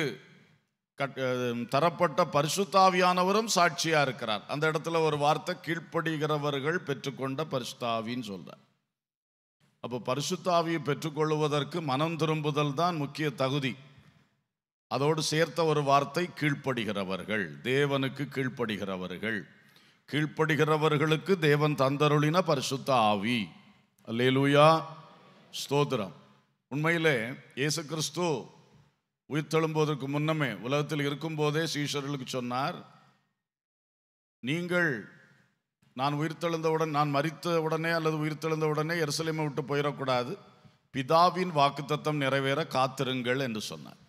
தரப்பட்ட பரிசுத்தாவியானவரும் சாட்சியாக இருக்கிறார் அந்த இடத்துல ஒரு வார்த்தை கீழ்ப்படுகிறவர்கள் பெற்றுக்கொண்ட பரிசுத்தாவின்னு சொல்கிறார் அப்போ பரிசுத்தாவியை பெற்றுக்கொள்வதற்கு மனம் திரும்புதல் தான் முக்கிய தகுதி அதோடு சேர்த்த ஒரு வார்த்தை கீழ்ப்படுகிறவர்கள் தேவனுக்கு கீழ்ப்படுகிறவர்கள் கீழ்ப்படுகிறவர்களுக்கு தேவன் தந்தருளின பரிசுத்த ஆவி அல்லேலூயா ஸ்தோத்திரம் உண்மையிலே இயேசு கிறிஸ்து உயிர்த்தெழும்போதற்கு முன்னமே உலகத்தில் இருக்கும்போதே சீஷர்களுக்கு சொன்னார் நீங்கள் நான் உயிர்த்தெழுந்தவுடன் நான் மறித்த உடனே அல்லது உயிர்த்தெழுந்த உடனே எருசலேமை விட்டு போயிடக்கூடாது பிதாவின் வாக்குத்தத்தம் நிறைவேற காத்திருங்கள் என்று சொன்னார்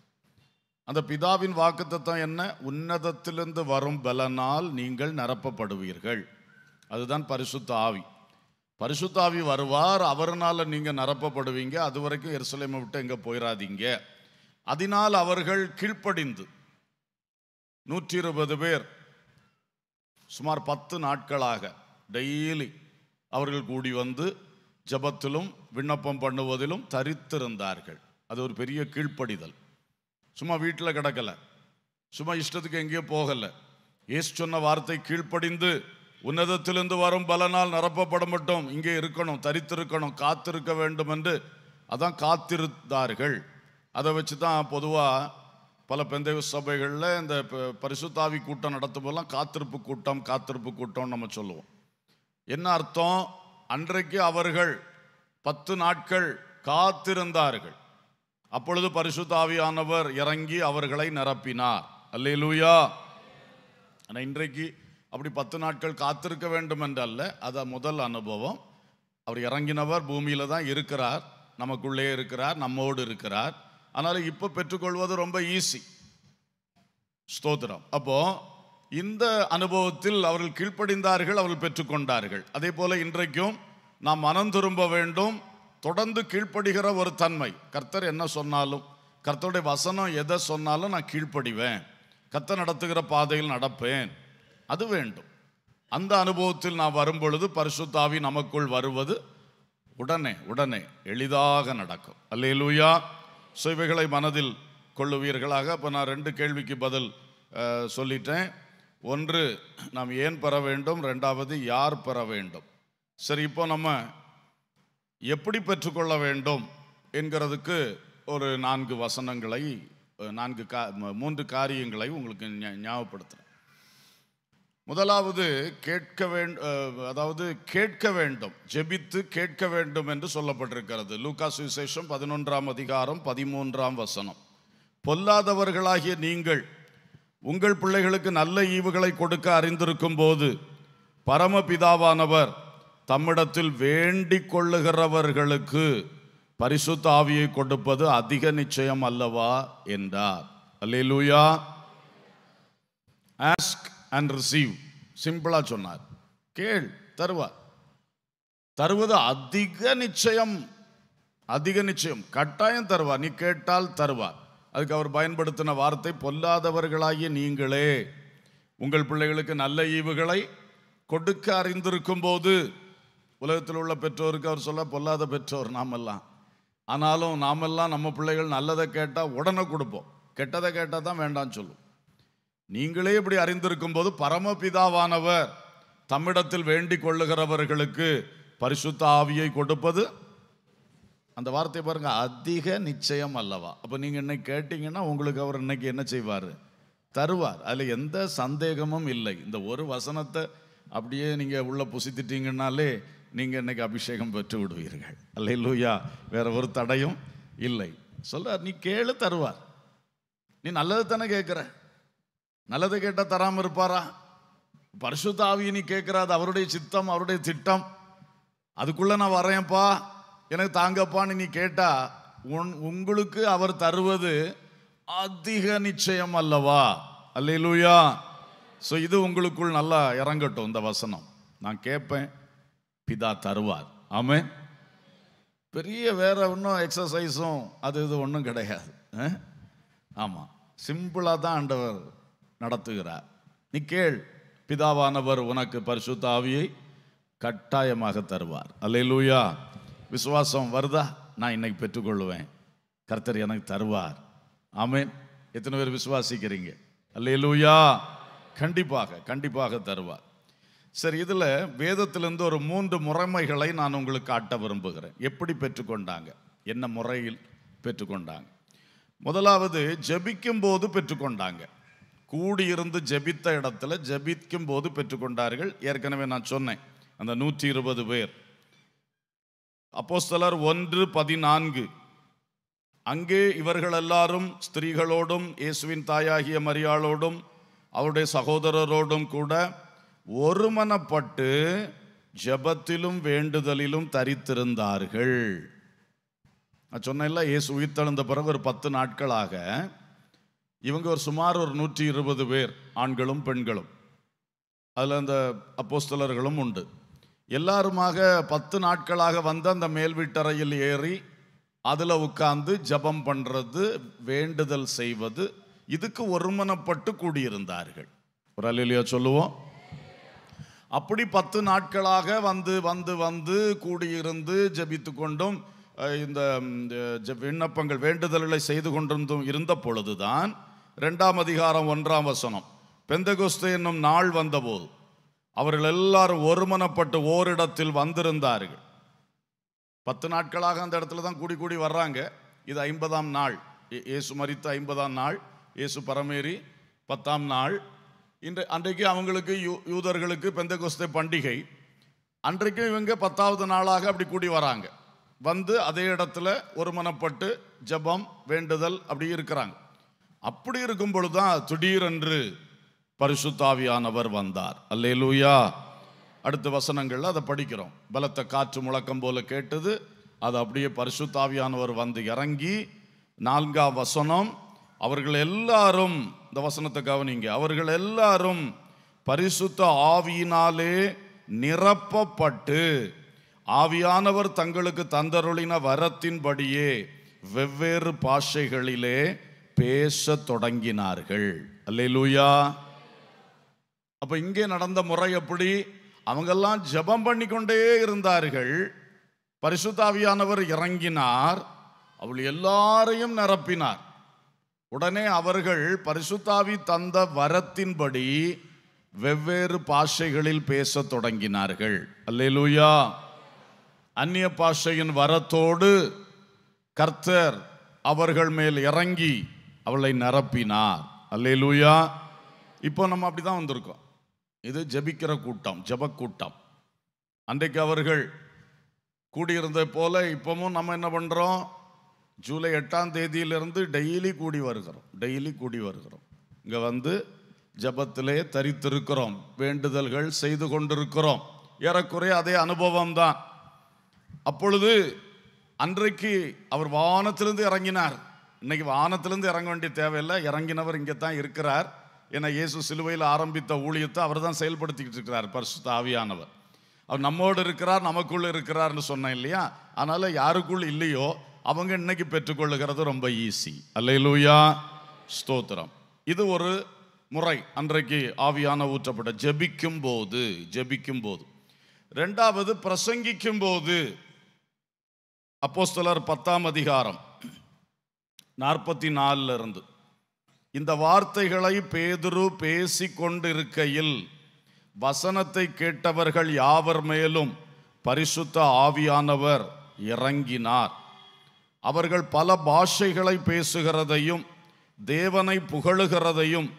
அந்த பிதாவின் வாக்குத்தத்தம் என்ன உன்னதத்திலிருந்து வரும் பலனால் நீங்கள் நிரப்பப்படுவீர்கள் அதுதான் பரிசுத்த ஆவி பரிசுத்தாவி வருவார் அவர்னால் நீங்கள் நிரப்பப்படுவீங்க அது வரைக்கும் எரிசலைமை விட்டு எங்கே போயிடாதீங்க அதனால் அவர்கள் கீழ்ப்படிந்து நூற்றி இருபது பேர் சுமார் பத்து நாட்களாக டெய்லி அவர்கள் கூடி வந்து ஜபத்திலும் விண்ணப்பம் பண்ணுவதிலும் தரித்திருந்தார்கள் அது ஒரு பெரிய கீழ்ப்படிதல் சும்மா வீட்டில் கிடக்கலை சும்மா இஷ்டத்துக்கு எங்கேயோ போகலை ஏசு சொன்ன வார்த்தை கீழ்ப்படிந்து உன்னதத்திலிருந்து வரும் பல நாள் நிரப்பப்பட மட்டும் இங்கே இருக்கணும் தரித்திருக்கணும் காத்திருக்க வேண்டும் என்று அதான் காத்திருந்தார்கள் அதை வச்சு தான் பொதுவாக பல பெந்தைய சபைகளில் இந்த பரிசுத்தாவி கூட்டம் நடத்தும் போதெல்லாம் காத்திருப்பு கூட்டம் காத்திருப்பு கூட்டம்னு நம்ம சொல்லுவோம் என்ன அர்த்தம் அன்றைக்கு அவர்கள் பத்து நாட்கள் காத்திருந்தார்கள் அப்பொழுது பரிசுத்தாவியானவர் இறங்கி அவர்களை நிரப்பினார் அல்லே லூயா ஆனால் இன்றைக்கு அப்படி பத்து நாட்கள் காத்திருக்க வேண்டும் என்றல்ல அது முதல் அனுபவம் அவர் இறங்கினவர் பூமியில் தான் இருக்கிறார் நமக்குள்ளே இருக்கிறார் நம்மோடு இருக்கிறார் ஆனாலும் இப்போ பெற்றுக்கொள்வது ரொம்ப ஈஸி ஸ்தோத்திரம் அப்போ இந்த அனுபவத்தில் அவர்கள் கீழ்ப்படிந்தார்கள் அவர்கள் பெற்றுக்கொண்டார்கள் அதே போல இன்றைக்கும் நாம் மனம் திரும்ப வேண்டும் தொடர்ந்து கீழ்ப்படுகிற ஒரு தன்மை கர்த்தர் என்ன சொன்னாலும் கர்த்தருடைய வசனம் எதை சொன்னாலும் நான் கீழ்ப்படிவேன் கர்த்தர் நடத்துகிற பாதையில் நடப்பேன் அது வேண்டும் அந்த அனுபவத்தில் நான் வரும்பொழுது பரிசுத்தாவி நமக்குள் வருவது உடனே உடனே எளிதாக நடக்கும் லூயா ஸோ இவைகளை மனதில் கொள்ளுவீர்களாக அப்போ நான் ரெண்டு கேள்விக்கு பதில் சொல்லிட்டேன் ஒன்று நாம் ஏன் பெற வேண்டும் ரெண்டாவது யார் பெற வேண்டும் சரி இப்போ நம்ம எப்படி பெற்றுக்கொள்ள வேண்டும் என்கிறதுக்கு ஒரு நான்கு வசனங்களை நான்கு கா மூன்று காரியங்களை உங்களுக்கு ஞாபகப்படுத்துகிறேன் முதலாவது கேட்க வேண்டும் அதாவது கேட்க வேண்டும் ஜெபித்து கேட்க வேண்டும் என்று சொல்லப்பட்டிருக்கிறது லூகா சுவிசேஷம் பதினொன்றாம் அதிகாரம் பதிமூன்றாம் வசனம் பொல்லாதவர்களாகிய நீங்கள் உங்கள் பிள்ளைகளுக்கு நல்ல ஈவுகளை கொடுக்க அறிந்திருக்கும் போது பரமபிதாவானவர் தம்மிடத்தில் வேண்டிக் கொள்ளுகிறவர்களுக்கு பரிசுத்த ஆவியை கொடுப்பது அதிக நிச்சயம் அல்லவா என்றார் அல்லேலூயா ஆஸ்க் அண்ட் ரிசீவ் சிம்பிளாக சொன்னார் கேள் தருவார் தருவது அதிக நிச்சயம் அதிக நிச்சயம் கட்டாயம் தருவார் நீ கேட்டால் தருவார் அதுக்கு அவர் பயன்படுத்தின வார்த்தை பொல்லாதவர்களாகிய நீங்களே உங்கள் பிள்ளைகளுக்கு நல்ல ஈவுகளை கொடுக்க அறிந்திருக்கும் போது உலகத்தில் உள்ள பெற்றோருக்கு அவர் சொல்ல பொல்லாத பெற்றோர் நாமெல்லாம் ஆனாலும் நாமெல்லாம் நம்ம பிள்ளைகள் நல்லதை கேட்டால் உடனே கொடுப்போம் கெட்டதை கேட்டால் தான் வேண்டாம்னு சொல்லுவோம் நீங்களே இப்படி அறிந்திருக்கும் போது பரமபிதாவானவர் தம்மிடத்தில் வேண்டிக் கொள்ளுகிறவர்களுக்கு பரிசுத்த ஆவியை கொடுப்பது அந்த வார்த்தை பாருங்க அதிக நிச்சயம் அல்லவா அப்போ நீங்கள் இன்னைக்கு கேட்டீங்கன்னா உங்களுக்கு அவர் இன்னைக்கு என்ன செய்வார் தருவார் அதில் எந்த சந்தேகமும் இல்லை இந்த ஒரு வசனத்தை அப்படியே நீங்கள் உள்ளே புசித்திட்டீங்கன்னாலே நீங்கள் இன்னைக்கு அபிஷேகம் பெற்று விடுவீர்கள் அல்ல இல்லையா வேற ஒரு தடையும் இல்லை சொல்றார் நீ கேளு தருவார் நீ நல்லது தானே கேட்குற நல்லது கேட்டால் தராமல் இருப்பாரா பரிசுத்தாவியை நீ கேட்குறாது அவருடைய சித்தம் அவருடைய திட்டம் அதுக்குள்ளே நான் வரேன்ப்பா எனக்கு தாங்கப்பான்னு நீ கேட்டால் உன் உங்களுக்கு அவர் தருவது அதிக நிச்சயம் அல்லவா அல்லையிலூயா ஸோ இது உங்களுக்குள் நல்லா இறங்கட்டும் இந்த வசனம் நான் கேட்பேன் பிதா தருவார் ஆமே பெரிய வேற ஒன்றும் எக்ஸசைஸும் அது இது ஒன்றும் கிடையாது ஆமாம் சிம்பிளாக தான் ஆண்டவர் நடத்துகிறார் நீ கேள் பிதாவானவர் உனக்கு பரிசுத்த ஆவியை கட்டாயமாக தருவார் அல்லையிலூயா விசுவாசம் வருதா நான் இன்னைக்கு பெற்றுக்கொள்ளுவேன் கர்த்தர் எனக்கு தருவார் ஆமேன் எத்தனை பேர் விசுவாசிக்கிறீங்க அல்லையிலூயா கண்டிப்பாக கண்டிப்பாக தருவார் சரி இதில் வேதத்திலிருந்து ஒரு மூன்று முறைமைகளை நான் உங்களுக்கு காட்ட விரும்புகிறேன் எப்படி பெற்றுக்கொண்டாங்க என்ன முறையில் பெற்றுக்கொண்டாங்க முதலாவது ஜபிக்கும் போது பெற்றுக்கொண்டாங்க கூடியிருந்து ஜபித்த இடத்துல ஜபிக்கும் போது பெற்றுக்கொண்டார்கள் ஏற்கனவே நான் சொன்னேன் அந்த நூற்றி இருபது பேர் அப்போஸ்தலர் ஒன்று பதினான்கு அங்கே இவர்கள் எல்லாரும் ஸ்திரீகளோடும் இயேசுவின் தாயாகிய மரியாளோடும் அவருடைய சகோதரரோடும் கூட ஒருமனப்பட்டு ஜபத்திலும் வேண்டுதலிலும் தரித்திருந்தார்கள் நான் சொன்னேன்ல இயேசு உயிர்த்தெழுந்த பிறகு ஒரு பத்து நாட்களாக இவங்க ஒரு சுமார் ஒரு நூற்றி இருபது பேர் ஆண்களும் பெண்களும் அதில் அந்த அப்போஸ்தலர்களும் உண்டு எல்லாருமாக பத்து நாட்களாக வந்து அந்த மேல்வீட்டறையில் ஏறி அதில் உட்கார்ந்து ஜபம் பண்ணுறது வேண்டுதல் செய்வது இதுக்கு ஒருமனப்பட்டு கூடியிருந்தார்கள் ஒரு அலையிலையோ சொல்லுவோம் அப்படி பத்து நாட்களாக வந்து வந்து வந்து கூடியிருந்து ஜபித்து கொண்டும் இந்த விண்ணப்பங்கள் வேண்டுதல்களை செய்து கொண்டிருந்தும் இருந்த பொழுதுதான் ரெண்டாம் அதிகாரம் ஒன்றாம் வசனம் பெந்தகுஸ்து என்னும் நாள் வந்தபோது அவர்கள் எல்லாரும் ஒருமனப்பட்டு ஓரிடத்தில் வந்திருந்தார்கள் பத்து நாட்களாக அந்த இடத்துல தான் கூடி கூடி வர்றாங்க இது ஐம்பதாம் நாள் இயேசு மறித்து ஐம்பதாம் நாள் இயேசு பரமேறி பத்தாம் நாள் இன்று அன்றைக்கு அவங்களுக்கு யூ யூதர்களுக்கு பெந்தகுஸ்தே பண்டிகை அன்றைக்கும் இவங்க பத்தாவது நாளாக அப்படி கூடி வராங்க வந்து அதே இடத்துல ஒருமனப்பட்டு ஜபம் வேண்டுதல் அப்படி இருக்கிறாங்க அப்படி இருக்கும் பொழுதுதான் திடீரென்று பரிசுத்தாவியானவர் வந்தார் அல்லே லூயா அடுத்த வசனங்களில் அதை படிக்கிறோம் பலத்த காற்று முழக்கம் போல கேட்டது அது அப்படியே பரிசுத்தாவியானவர் வந்து இறங்கி நான்காம் வசனம் அவர்கள் எல்லாரும் இந்த வசனத்தை கவனிங்க அவர்கள் எல்லாரும் பரிசுத்த ஆவியினாலே நிரப்பப்பட்டு ஆவியானவர் தங்களுக்கு தந்தருளின வரத்தின்படியே வெவ்வேறு பாஷைகளிலே பேச தொடங்கினார்கள் லூயா அப்போ இங்கே நடந்த முறை எப்படி அவங்கெல்லாம் ஜபம் பண்ணி கொண்டே இருந்தார்கள் பரிசுத்தாவியானவர் இறங்கினார் அவள் எல்லாரையும் நிரப்பினார் உடனே அவர்கள் பரிசுத்தாவி தந்த வரத்தின்படி வெவ்வேறு பாஷைகளில் பேச தொடங்கினார்கள் அல்லேலூயா அந்நிய பாஷையின் வரத்தோடு கர்த்தர் அவர்கள் மேல் இறங்கி அவளை நிரப்பினார் அல்லே லூயா இப்போ நம்ம அப்படி தான் வந்திருக்கோம் இது ஜபிக்கிற கூட்டம் ஜப கூட்டம் அன்றைக்கு அவர்கள் கூடியிருந்த போல இப்போவும் நம்ம என்ன பண்ணுறோம் ஜூலை எட்டாம் தேதியிலிருந்து டெய்லி கூடி வருகிறோம் டெய்லி கூடி வருகிறோம் இங்கே வந்து ஜபத்திலே தரித்திருக்கிறோம் வேண்டுதல்கள் செய்து கொண்டிருக்கிறோம் ஏறக்குறைய அதே அனுபவம் தான் அப்பொழுது அன்றைக்கு அவர் வானத்திலிருந்து இறங்கினார் இன்னைக்கு வானத்திலிருந்து இறங்க வேண்டிய தேவையில்லை இறங்கினவர் இங்கே தான் இருக்கிறார் ஏன்னா இயேசு சிலுவையில் ஆரம்பித்த ஊழியத்தை அவர் தான் செயல்படுத்திக்கிட்டு இருக்கிறார் பரிசுத்த ஆவியானவர் அவர் நம்மோடு இருக்கிறார் நமக்குள்ளே இருக்கிறார்னு சொன்னேன் இல்லையா அதனால் யாருக்குள் இல்லையோ அவங்க இன்னைக்கு பெற்றுக்கொள்ளுகிறது ரொம்ப ஈஸி அல்லையிலூயா ஸ்தோத்திரம் இது ஒரு முறை அன்றைக்கு ஆவியான ஊற்றப்பட்ட ஜெபிக்கும் போது ஜெபிக்கும் போது ரெண்டாவது பிரசங்கிக்கும் போது அப்போஸ்தலர் பத்தாம் அதிகாரம் நாற்பத்தி நாலுல இருந்து இந்த வார்த்தைகளை பேதுரு பேசி கொண்டிருக்கையில் வசனத்தை கேட்டவர்கள் யாவர் மேலும் பரிசுத்த ஆவியானவர் இறங்கினார் அவர்கள் பல பாஷைகளை பேசுகிறதையும் தேவனை புகழுகிறதையும்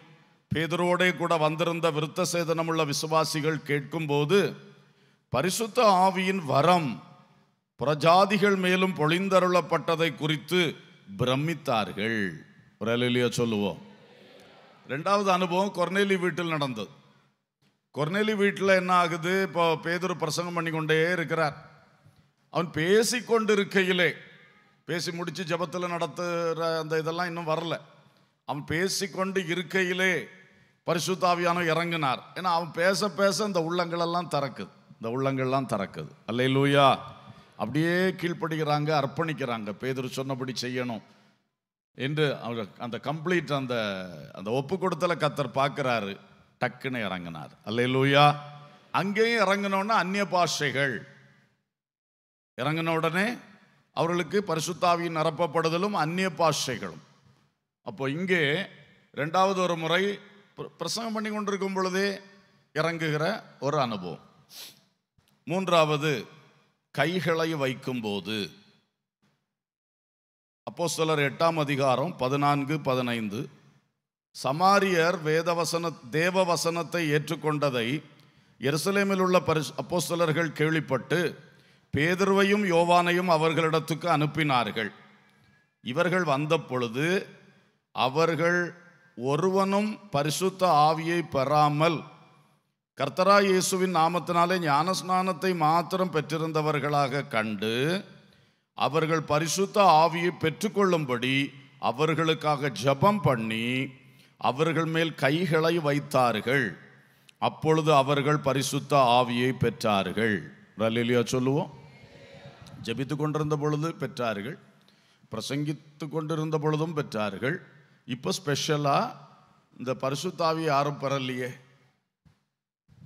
பேதுருவோடே கூட வந்திருந்த விருத்த சேதனமுள்ள விசுவாசிகள் கேட்கும்போது பரிசுத்த ஆவியின் வரம் பிரஜாதிகள் மேலும் பொழிந்தருளப்பட்டதை குறித்து பிரமித்தார்கள் ஒரு சொல்லுவோம் ரெண்டாவது அனுபவம் கொர்னேலி வீட்டில் நடந்தது கொர்னேலி வீட்டில் என்ன ஆகுது இப்போ பேதொரு பிரசங்கம் பண்ணி கொண்டே இருக்கிறார் அவன் பேசி கொண்டு இருக்கையிலே பேசி முடித்து ஜபத்தில் நடத்துகிற அந்த இதெல்லாம் இன்னும் வரல அவன் பேசி கொண்டு இருக்கையிலே பரிசுத்தாவியானோ இறங்கினார் ஏன்னா அவன் பேச பேச இந்த உள்ளங்களெல்லாம் திறக்குது இந்த உள்ளங்கள்லாம் திறக்குது அல்ல லூயா அப்படியே கீழ்ப்படுகிறாங்க அர்ப்பணிக்கிறாங்க பேதர் சொன்னபடி செய்யணும் என்று அவர் அந்த கம்ப்ளீட் அந்த அந்த ஒப்பு கொடுத்தல கத்தர் பார்க்குறாரு டக்குன்னு இறங்கினார் அல்ல லூயா அங்கேயும் இறங்கினோன்னா அந்நிய பாஷைகள் இறங்கின உடனே அவர்களுக்கு பரிசுத்தாவியின் நிரப்பப்படுதலும் அந்நிய பாஷைகளும் அப்போ இங்கே ரெண்டாவது ஒரு முறை பிரசங்கம் பண்ணி கொண்டிருக்கும் பொழுதே இறங்குகிற ஒரு அனுபவம் மூன்றாவது கைகளை வைக்கும்போது அப்போ சிலர் எட்டாம் அதிகாரம் பதினான்கு பதினைந்து சமாரியர் வேதவசன தேவ வசனத்தை ஏற்றுக்கொண்டதை எருசலேமில் உள்ள பரிசு அப்போ சிலர்கள் கேள்விப்பட்டு பேதர்வையும் யோவானையும் அவர்களிடத்துக்கு அனுப்பினார்கள் இவர்கள் வந்த பொழுது அவர்கள் ஒருவனும் பரிசுத்த ஆவியை பெறாமல் கர்த்தரா இயேசுவின் நாமத்தினாலே ஞானஸ்நானத்தை மாத்திரம் பெற்றிருந்தவர்களாக கண்டு அவர்கள் பரிசுத்த ஆவியை பெற்றுக்கொள்ளும்படி அவர்களுக்காக ஜபம் பண்ணி அவர்கள் மேல் கைகளை வைத்தார்கள் அப்பொழுது அவர்கள் பரிசுத்த ஆவியை பெற்றார்கள் ரலிலியா சொல்லுவோம் ஜபித்து கொண்டிருந்த பொழுது பெற்றார்கள் பிரசங்கித்து கொண்டிருந்த பொழுதும் பெற்றார்கள் இப்போ ஸ்பெஷலாக இந்த பரிசுத்தாவி யாரும் பெறலையே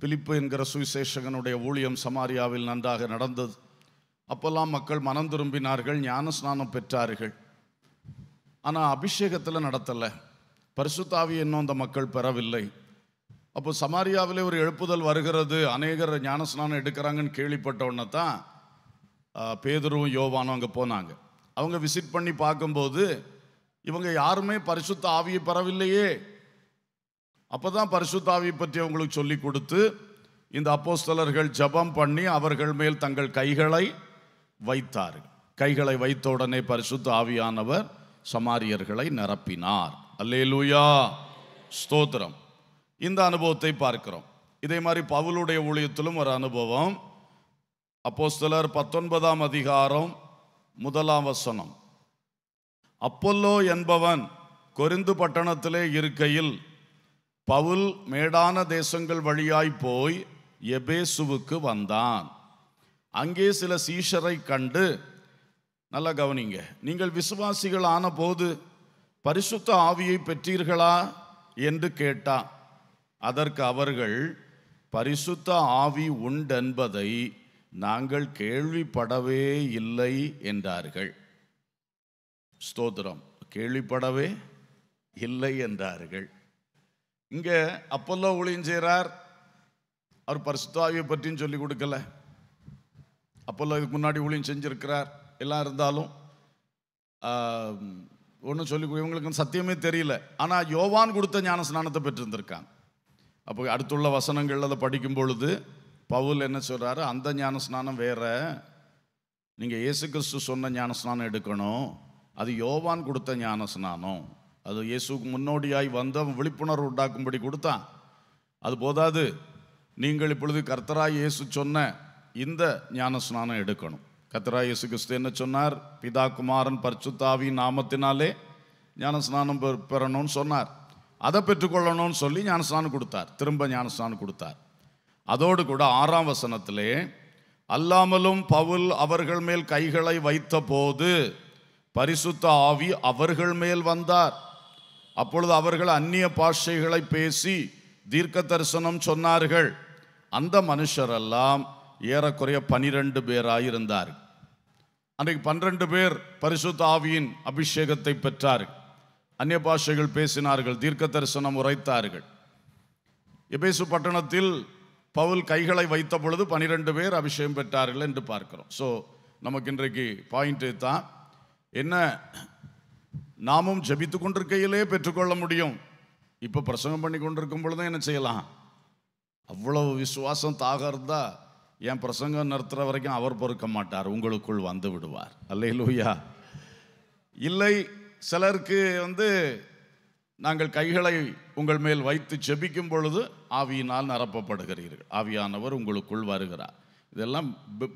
பிலிப்பு என்கிற சுவிசேஷகனுடைய ஊழியம் சமாரியாவில் நன்றாக நடந்தது அப்போல்லாம் மக்கள் மனம் திரும்பினார்கள் ஞான ஸ்நானம் பெற்றார்கள் ஆனால் அபிஷேகத்தில் நடத்தலை பரிசுத்தாவி இன்னும் அந்த மக்கள் பெறவில்லை அப்போ சமாரியாவிலே ஒரு எழுப்புதல் வருகிறது அநேகர் ஞான ஸ்நானம் எடுக்கிறாங்கன்னு கேள்விப்பட்ட தான் பேதரும் யோவானும் அங்கே போனாங்க அவங்க விசிட் பண்ணி பார்க்கும்போது இவங்க யாருமே பரிசுத்த ஆவியை பெறவில்லையே அப்போ தான் பரிசுத்தாவி பற்றி அவங்களுக்கு சொல்லி கொடுத்து இந்த அப்போஸ்தலர்கள் ஜபம் பண்ணி அவர்கள் மேல் தங்கள் கைகளை வைத்தார்கள் கைகளை வைத்த உடனே பரிசுத்த ஆவியானவர் சமாரியர்களை நிரப்பினார் அல்லே லூயா ஸ்தோத்திரம் இந்த அனுபவத்தை பார்க்கிறோம் இதே மாதிரி பவுலுடைய ஊழியத்திலும் ஒரு அனுபவம் அப்போஸ்தலர் பத்தொன்பதாம் அதிகாரம் முதலாம் வசனம் அப்பல்லோ என்பவன் கொரிந்து பட்டணத்திலே இருக்கையில் பவுல் மேடான தேசங்கள் வழியாய் போய் எபேசுவுக்கு வந்தான் அங்கே சில சீஷரை கண்டு நல்லா கவனிங்க நீங்கள் விசுவாசிகள் ஆன போது பரிசுத்த ஆவியை பெற்றீர்களா என்று கேட்டா அதற்கு அவர்கள் பரிசுத்த ஆவி உண்டென்பதை நாங்கள் கேள்விப்படவே இல்லை என்றார்கள் ஸ்தோத்திரம் கேள்விப்படவே இல்லை என்றார்கள் இங்கே அப்பல்லோ ஊழியம் செய்கிறார் அவர் பரிசுத்தாவியை பற்றியும் சொல்லி கொடுக்கல அப்பல்லோ இதுக்கு முன்னாடி ஊழியம் செஞ்சுருக்கிறார் எல்லாம் இருந்தாலும் ஒன்றும் சொல்லி இவங்களுக்கு சத்தியமே தெரியல ஆனால் யோவான் கொடுத்த ஞான ஸ்நானத்தை பெற்றிருந்திருக்காங்க அப்போ அடுத்துள்ள வசனங்கள் அதை படிக்கும் பொழுது பவுல் என்ன சொல்கிறாரு அந்த ஞான ஸ்நானம் வேற நீங்கள் இயேசு கிறிஸ்து சொன்ன ஞான ஸ்நானம் எடுக்கணும் அது யோவான் கொடுத்த ஞான ஸ்நானம் அது இயேசுக்கு முன்னோடியாய் வந்தவன் விழிப்புணர்வு உண்டாக்கும்படி கொடுத்தான் அது போதாது நீங்கள் இப்பொழுது கர்த்தராய் இயேசு சொன்ன இந்த ஞான ஸ்நானம் எடுக்கணும் கர்த்தராய் இயேசு கிறிஸ்து என்ன சொன்னார் பிதா குமாரன் பர்ச்சுத்தாவி நாமத்தினாலே ஞான ஸ்நானம் பெறணும்னு சொன்னார் அதை பெற்றுக்கொள்ளணும்னு சொல்லி ஞானஸ்நானம் கொடுத்தார் திரும்ப ஞானஸ்நானம் கொடுத்தார் அதோடு கூட ஆறாம் வசனத்திலே அல்லாமலும் பவுல் அவர்கள் மேல் கைகளை வைத்த போது பரிசுத்த ஆவி அவர்கள் மேல் வந்தார் அப்பொழுது அவர்கள் அந்நிய பாஷைகளை பேசி தீர்க்க தரிசனம் சொன்னார்கள் அந்த மனுஷரெல்லாம் ஏறக்குறைய பனிரெண்டு பேராயிருந்தார் அன்றைக்கு பன்னிரண்டு பேர் பரிசுத்த ஆவியின் அபிஷேகத்தை பெற்றார்கள் அந்நிய பாஷைகள் பேசினார்கள் தீர்க்க தரிசனம் உரைத்தார்கள் எபேசு பட்டணத்தில் பவுல் கைகளை வைத்த பொழுது பனிரெண்டு பேர் அபிஷேகம் பெற்றார்கள் என்று பார்க்கிறோம் ஸோ நமக்கு இன்றைக்கு பாயிண்ட் தான் என்ன நாமும் ஜபித்து கொண்டிருக்கையிலே பெற்றுக்கொள்ள முடியும் இப்போ பிரசங்கம் பண்ணி கொண்டிருக்கும் பொழுது என்ன செய்யலாம் அவ்வளவு விசுவாசம் தாக இருந்தால் என் பிரசங்கம் நிறுத்துற வரைக்கும் அவர் பொறுக்க மாட்டார் உங்களுக்குள் வந்து விடுவார் அல்ல லூயா இல்லை சிலருக்கு வந்து நாங்கள் கைகளை உங்கள் மேல் வைத்து செபிக்கும் பொழுது ஆவியினால் நிரப்பப்படுகிறீர்கள் ஆவியானவர் உங்களுக்குள் வருகிறார் இதெல்லாம்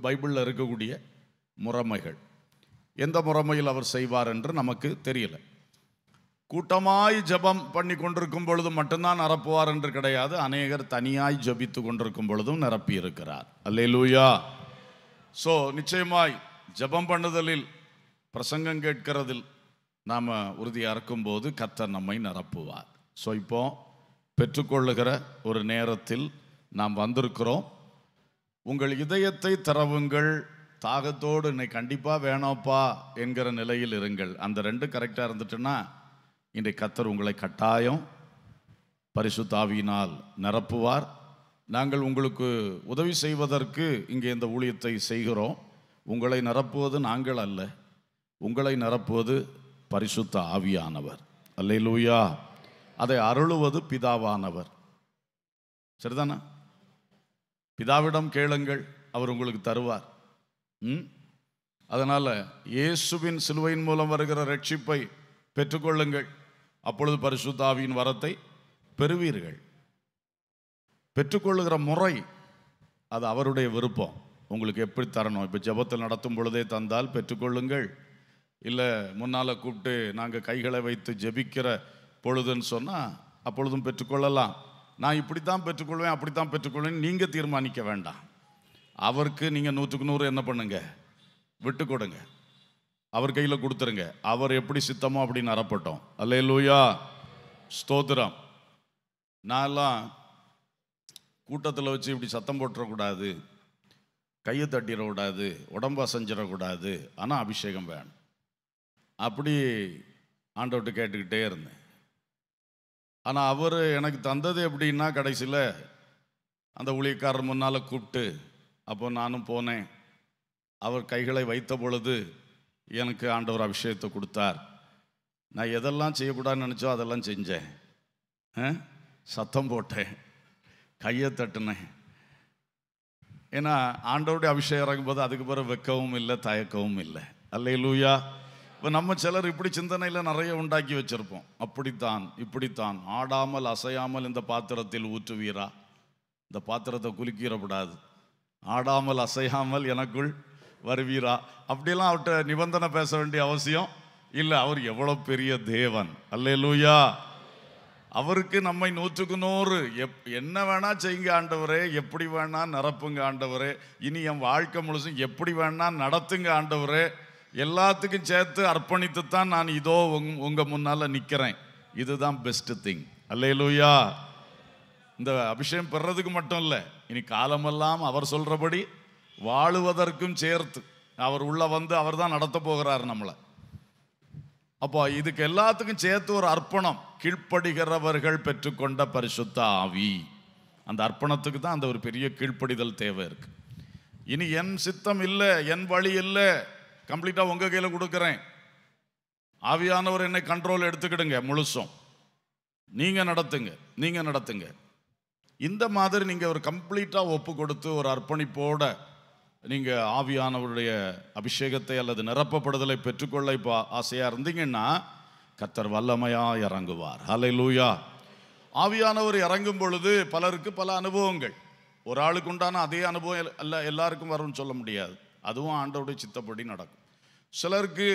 பைபிளில் இருக்கக்கூடிய முறைமைகள் எந்த முறைமையில் அவர் செய்வார் என்று நமக்கு தெரியல கூட்டமாய் ஜபம் பண்ணி கொண்டிருக்கும் பொழுது மட்டும்தான் நிரப்புவார் என்று கிடையாது அநேகர் தனியாய் ஜபித்து கொண்டிருக்கும் பொழுதும் நிரப்பி இருக்கிறார் அல்லே லூயா ஸோ நிச்சயமாய் ஜபம் பண்ணுதலில் பிரசங்கம் கேட்கிறதில் நாம் உறுதியாக போது கத்தர் நம்மை நிரப்புவார் ஸோ இப்போ பெற்றுக்கொள்ளுகிற ஒரு நேரத்தில் நாம் வந்திருக்கிறோம் உங்கள் இதயத்தை தரவுங்கள் தாகத்தோடு இன்னைக்கு கண்டிப்பாக வேணாப்பா என்கிற நிலையில் இருங்கள் அந்த ரெண்டும் கரெக்டாக இருந்துட்டுன்னா இன்றைக்கு கத்தர் உங்களை கட்டாயம் தாவியினால் நிரப்புவார் நாங்கள் உங்களுக்கு உதவி செய்வதற்கு இங்கே இந்த ஊழியத்தை செய்கிறோம் உங்களை நிரப்புவது நாங்கள் அல்ல உங்களை நிரப்புவது பரிசுத்த ஆவியானவர் அல்லையிலூயா அதை அருளுவது பிதாவானவர் சரிதானா பிதாவிடம் கேளுங்கள் அவர் உங்களுக்கு தருவார் அதனால் இயேசுவின் சிலுவையின் மூலம் வருகிற ரட்சிப்பை பெற்றுக்கொள்ளுங்கள் அப்பொழுது பரிசுத்தாவியின் வரத்தை பெறுவீர்கள் பெற்றுக்கொள்ளுகிற முறை அது அவருடைய விருப்பம் உங்களுக்கு எப்படி தரணும் இப்போ ஜபத்தில் நடத்தும் பொழுதே தந்தால் பெற்றுக்கொள்ளுங்கள் இல்லை முன்னால் கூப்பிட்டு நாங்கள் கைகளை வைத்து ஜெபிக்கிற பொழுதுன்னு சொன்னால் அப்பொழுதும் பெற்றுக்கொள்ளலாம் நான் இப்படி தான் பெற்றுக்கொள்வேன் அப்படி தான் பெற்றுக்கொள்வேன் நீங்கள் தீர்மானிக்க வேண்டாம் அவருக்கு நீங்கள் நூற்றுக்கு நூறு என்ன பண்ணுங்க விட்டு கொடுங்க அவர் கையில் கொடுத்துருங்க அவர் எப்படி சித்தமோ அப்படின்னு அறப்பட்டோம் அல்ல லூயா ஸ்தோத்திரம் நான்லாம் கூட்டத்தில் வச்சு இப்படி சத்தம் போட்டுறக்கூடாது கையை தட்டிடக்கூடாது உடம்பா செஞ்சிடக்கூடாது ஆனால் அபிஷேகம் வேணும் அப்படி ஆண்டவர்கிட்ட கேட்டுக்கிட்டே இருந்தேன் ஆனால் அவர் எனக்கு தந்தது எப்படின்னா கடைசியில் அந்த ஊழியக்காரர் முன்னால் கூப்பிட்டு அப்போ நானும் போனேன் அவர் கைகளை வைத்த பொழுது எனக்கு ஆண்டவர் அபிஷேகத்தை கொடுத்தார் நான் எதெல்லாம் செய்யக்கூடாதுன்னு நினச்சோ அதெல்லாம் செஞ்சேன் சத்தம் போட்டேன் கையை தட்டினேன் ஏன்னா ஆண்டவருடைய அபிஷேகம் இறங்கும்போது அதுக்கு பிறகு வெக்கவும் இல்லை தயக்கவும் இல்லை அல்ல லூயா இப்போ நம்ம சிலர் இப்படி சிந்தனையில் நிறைய உண்டாக்கி வச்சுருப்போம் அப்படித்தான் இப்படித்தான் ஆடாமல் அசையாமல் இந்த பாத்திரத்தில் ஊற்றுவீரா இந்த பாத்திரத்தை குலுக்கிடப்படாது ஆடாமல் அசையாமல் எனக்குள் வருவீரா அப்படிலாம் அவர்கிட்ட நிபந்தனை பேச வேண்டிய அவசியம் இல்லை அவர் எவ்வளோ பெரிய தேவன் அல்லே லூயா அவருக்கு நம்மை நூற்றுக்கு நூறு எப் என்ன வேணால் செய்யுங்க ஆண்டவரே எப்படி வேணால் நிரப்புங்க ஆண்டவரே இனி என் வாழ்க்கை முழுசும் எப்படி வேணால் நடத்துங்க ஆண்டவரே எல்லாத்துக்கும் சேர்த்து அர்ப்பணித்து தான் நான் இதோ உங் உங்கள் முன்னால் நிற்கிறேன் இதுதான் பெஸ்ட்டு திங் அல்லே லூயா இந்த அபிஷேகம் பெறதுக்கு மட்டும் இல்லை இனி காலமெல்லாம் அவர் சொல்கிறபடி வாழுவதற்கும் சேர்த்து அவர் உள்ளே வந்து அவர் தான் நடத்த போகிறார் நம்மளை அப்போ இதுக்கு எல்லாத்துக்கும் சேர்த்து ஒரு அர்ப்பணம் கீழ்ப்படுகிறவர்கள் பெற்றுக்கொண்ட பரிசுத்த ஆவி அந்த அர்ப்பணத்துக்கு தான் அந்த ஒரு பெரிய கீழ்ப்படிதல் தேவை இருக்குது இனி என் சித்தம் இல்லை என் வழி இல்லை கம்ப்ளீட்டாக உங்கள் கையில் கொடுக்குறேன் ஆவியானவர் என்னை கண்ட்ரோல் எடுத்துக்கிடுங்க முழுசும் நீங்கள் நடத்துங்க நீங்கள் நடத்துங்க இந்த மாதிரி நீங்கள் ஒரு கம்ப்ளீட்டாக ஒப்பு கொடுத்து ஒரு அர்ப்பணிப்போட நீங்கள் ஆவியானவருடைய அபிஷேகத்தை அல்லது நிரப்பப்படுதலை பெற்றுக்கொள்ள இப்போ ஆசையாக இருந்தீங்கன்னா கத்தர் வல்லமையாக இறங்குவார் ஹலை லூயா ஆவியானவர் இறங்கும் பொழுது பலருக்கு பல அனுபவங்கள் ஒரு ஆளுக்கு உண்டான அதே அனுபவம் அல்ல எல்லாருக்கும் வரும்னு சொல்ல முடியாது அதுவும் ஆண்டோடைய சித்தப்படி நடக்கும் சிலருக்கு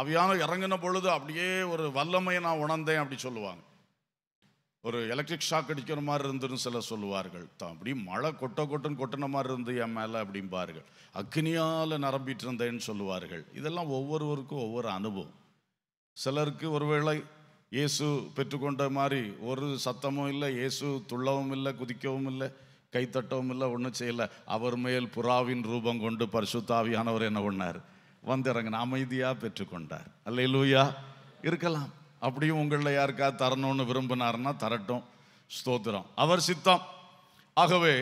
ஆவியான இறங்கின பொழுது அப்படியே ஒரு வல்லமையை நான் உணர்ந்தேன் அப்படி சொல்லுவாங்க ஒரு எலக்ட்ரிக் ஷாக் அடிக்கிற மாதிரி இருந்துன்னு சில சொல்லுவார்கள் தான் அப்படி மழை கொட்ட கொட்டுன்னு கொட்டின மாதிரி இருந்து என் மேலே அப்படிம்பார்கள் அக்னியால் நரம்பிட்டு இருந்தேன்னு சொல்லுவார்கள் இதெல்லாம் ஒவ்வொருவருக்கும் ஒவ்வொரு அனுபவம் சிலருக்கு ஒருவேளை இயேசு பெற்றுக்கொண்ட மாதிரி ஒரு சத்தமும் இல்லை இயேசு துள்ளவும் இல்லை குதிக்கவும் இல்லை கைத்தட்டவும் இல்லை ஒன்றும் செய்யலை அவர் மேல் புறாவின் ரூபம் கொண்டு பரிசுத்தாவியானவர் என்ன பண்ணார் வந்திறங்கின அமைதியாக பெற்றுக்கொண்டார் அல்ல இருக்கலாம் அப்படியும் உங்களில் யாருக்கா தரணும்னு விரும்பினார்னா தரட்டும் ஸ்தோத்திரம் அவர் சித்தம் ஆகவே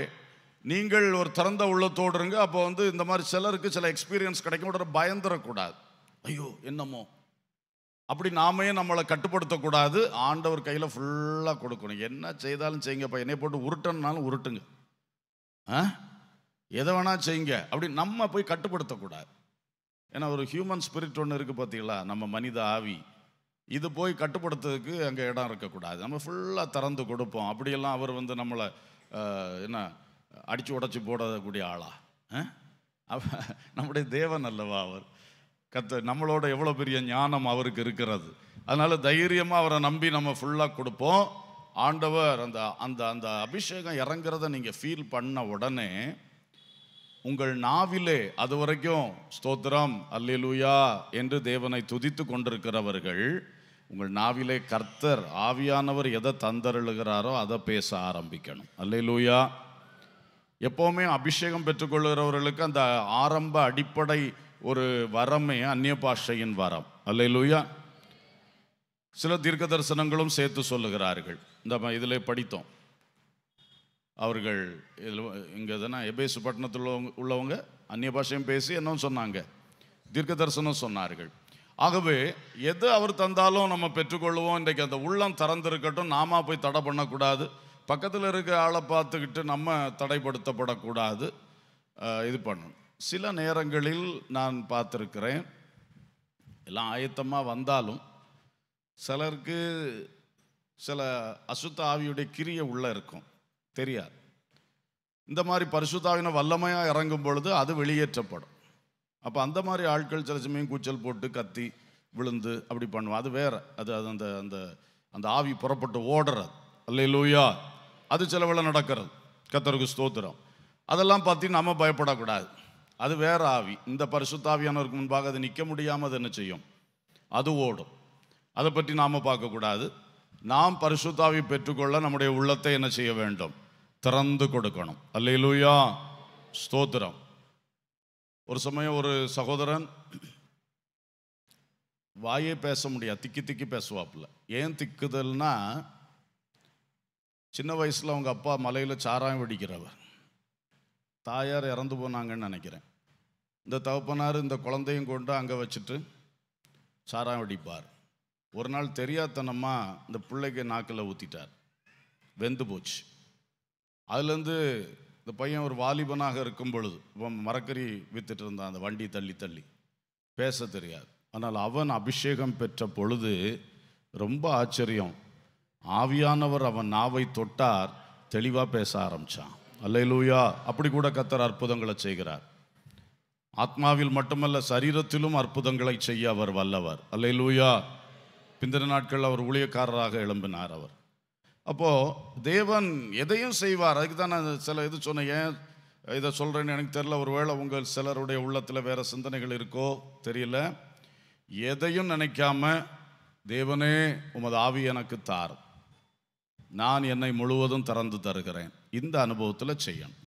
நீங்கள் ஒரு திறந்த உள்ளத்தோடு இருங்க அப்போ வந்து இந்த மாதிரி சிலருக்கு சில எக்ஸ்பீரியன்ஸ் கிடைக்கும் உடனே பயந்துடக்கூடாது ஐயோ என்னமோ அப்படி நாமையே நம்மளை கட்டுப்படுத்தக்கூடாது ஆண்டவர் கையில் ஃபுல்லாக கொடுக்கணும் என்ன செய்தாலும் இப்போ என்னை போட்டு உருட்டன்னாலும் உருட்டுங்க ஆ எதை வேணால் செய்யுங்க அப்படி நம்ம போய் கட்டுப்படுத்தக்கூடாது ஏன்னா ஒரு ஹியூமன் ஸ்பிரிட் ஒன்று இருக்குது பார்த்தீங்களா நம்ம மனித ஆவி இது போய் கட்டுப்படுத்துறதுக்கு அங்கே இடம் இருக்கக்கூடாது நம்ம ஃபுல்லாக திறந்து கொடுப்போம் அப்படியெல்லாம் அவர் வந்து நம்மளை என்ன அடித்து உடச்சி போடக்கூடிய ஆளா நம்முடைய தேவன் அல்லவா அவர் கத்த நம்மளோட எவ்வளோ பெரிய ஞானம் அவருக்கு இருக்கிறது அதனால் தைரியமாக அவரை நம்பி நம்ம ஃபுல்லாக கொடுப்போம் ஆண்டவர் அந்த அந்த அந்த அபிஷேகம் இறங்குறத நீங்கள் ஃபீல் பண்ண உடனே உங்கள் நாவிலே அது வரைக்கும் ஸ்தோத்திரம் அல்லேலூயா என்று தேவனை துதித்து கொண்டிருக்கிறவர்கள் உங்கள் நாவிலே கர்த்தர் ஆவியானவர் எதை தந்தருளுகிறாரோ அதை பேச ஆரம்பிக்கணும் அல்லேலூயா எப்போவுமே அபிஷேகம் பெற்றுக்கொள்கிறவர்களுக்கு அந்த ஆரம்ப அடிப்படை ஒரு வரமே அந்நிய பாஷையின் வரம் அல்லேலூயா சில தீர்க்க தரிசனங்களும் சேர்த்து சொல்லுகிறார்கள் இந்த இதில் படித்தோம் அவர்கள் இதில் இங்கே தானே எபேசு பட்டணத்தில் உள்ளவங்க அந்நிய பாஷையும் பேசி என்னும் சொன்னாங்க தீர்க்க தரிசனம் சொன்னார்கள் ஆகவே எது அவர் தந்தாலும் நம்ம பெற்றுக்கொள்வோம் இன்றைக்கு அந்த உள்ளம் திறந்திருக்கட்டும் நாம போய் தடை பண்ணக்கூடாது பக்கத்தில் இருக்கிற ஆளை பார்த்துக்கிட்டு நம்ம தடைப்படுத்தப்படக்கூடாது இது பண்ணணும் சில நேரங்களில் நான் பார்த்துருக்கிறேன் எல்லாம் ஆயத்தமாக வந்தாலும் சிலருக்கு சில அசுத்த ஆவியுடைய கிரியை உள்ளே இருக்கும் தெரியாது இந்த மாதிரி பரிசுத்தாவின வல்லமையாக இறங்கும் பொழுது அது வெளியேற்றப்படும் அப்போ அந்த மாதிரி ஆட்கள் சில சமயம் கூச்சல் போட்டு கத்தி விழுந்து அப்படி பண்ணுவோம் அது வேற அது அது அந்த அந்த அந்த ஆவி புறப்பட்டு ஓடுறது அல்ல லூயா அது சிலவில் நடக்கிறது கத்தருக்கு ஸ்தோத்திரம் அதெல்லாம் பார்த்து நம்ம பயப்படக்கூடாது அது வேற ஆவி இந்த பரிசுத்தாவியானவருக்கு முன்பாக அது நிற்க முடியாமல் அது என்ன செய்யும் அது ஓடும் அதை பற்றி நாம் பார்க்கக்கூடாது நாம் பரிசுத்தாவி பெற்றுக்கொள்ள நம்முடைய உள்ளத்தை என்ன செய்ய வேண்டும் திறந்து கொடுக்கணும் அல்லையிலூயா ஸ்தோத்திரம் ஒரு சமயம் ஒரு சகோதரன் வாயே பேச முடியாது திக்கி திக்கி பேசுவாப்புல ஏன் திக்குதல்னா சின்ன வயசில் அவங்க அப்பா மலையில் சாராயம் வெடிக்கிறவர் தாயார் இறந்து போனாங்கன்னு நினைக்கிறேன் இந்த தகப்பனார் இந்த குழந்தையும் கொண்டு அங்கே வச்சுட்டு சாராயம் வெடிப்பார் ஒரு நாள் தெரியாதனமாக இந்த பிள்ளைக்கு நாக்கில் ஊற்றிட்டார் வெந்து போச்சு அதுலேருந்து இந்த பையன் ஒரு வாலிபனாக இருக்கும் பொழுது இப்போ மரக்கறி வித்துட்டு இருந்தான் அந்த வண்டி தள்ளி தள்ளி பேச தெரியாது ஆனால் அவன் அபிஷேகம் பெற்ற பொழுது ரொம்ப ஆச்சரியம் ஆவியானவர் அவன் நாவை தொட்டார் தெளிவாக பேச ஆரம்பித்தான் இலூயா அப்படி கூட கத்தர் அற்புதங்களை செய்கிறார் ஆத்மாவில் மட்டுமல்ல சரீரத்திலும் அற்புதங்களை செய்ய அவர் வல்லவர் இலூயா பிந்திர நாட்கள் அவர் ஊழியக்காரராக எழும்பினார் அவர் அப்போது தேவன் எதையும் செய்வார் அதுக்கு தான் நான் சில இது சொன்னேன் ஏன் இதை சொல்கிறேன்னு எனக்கு தெரில ஒரு வேளை உங்கள் சிலருடைய உள்ளத்தில் வேறு சிந்தனைகள் இருக்கோ தெரியல எதையும் நினைக்காம தேவனே உமது ஆவி எனக்கு தார் நான் என்னை முழுவதும் திறந்து தருகிறேன் இந்த அனுபவத்தில் செய்யணும்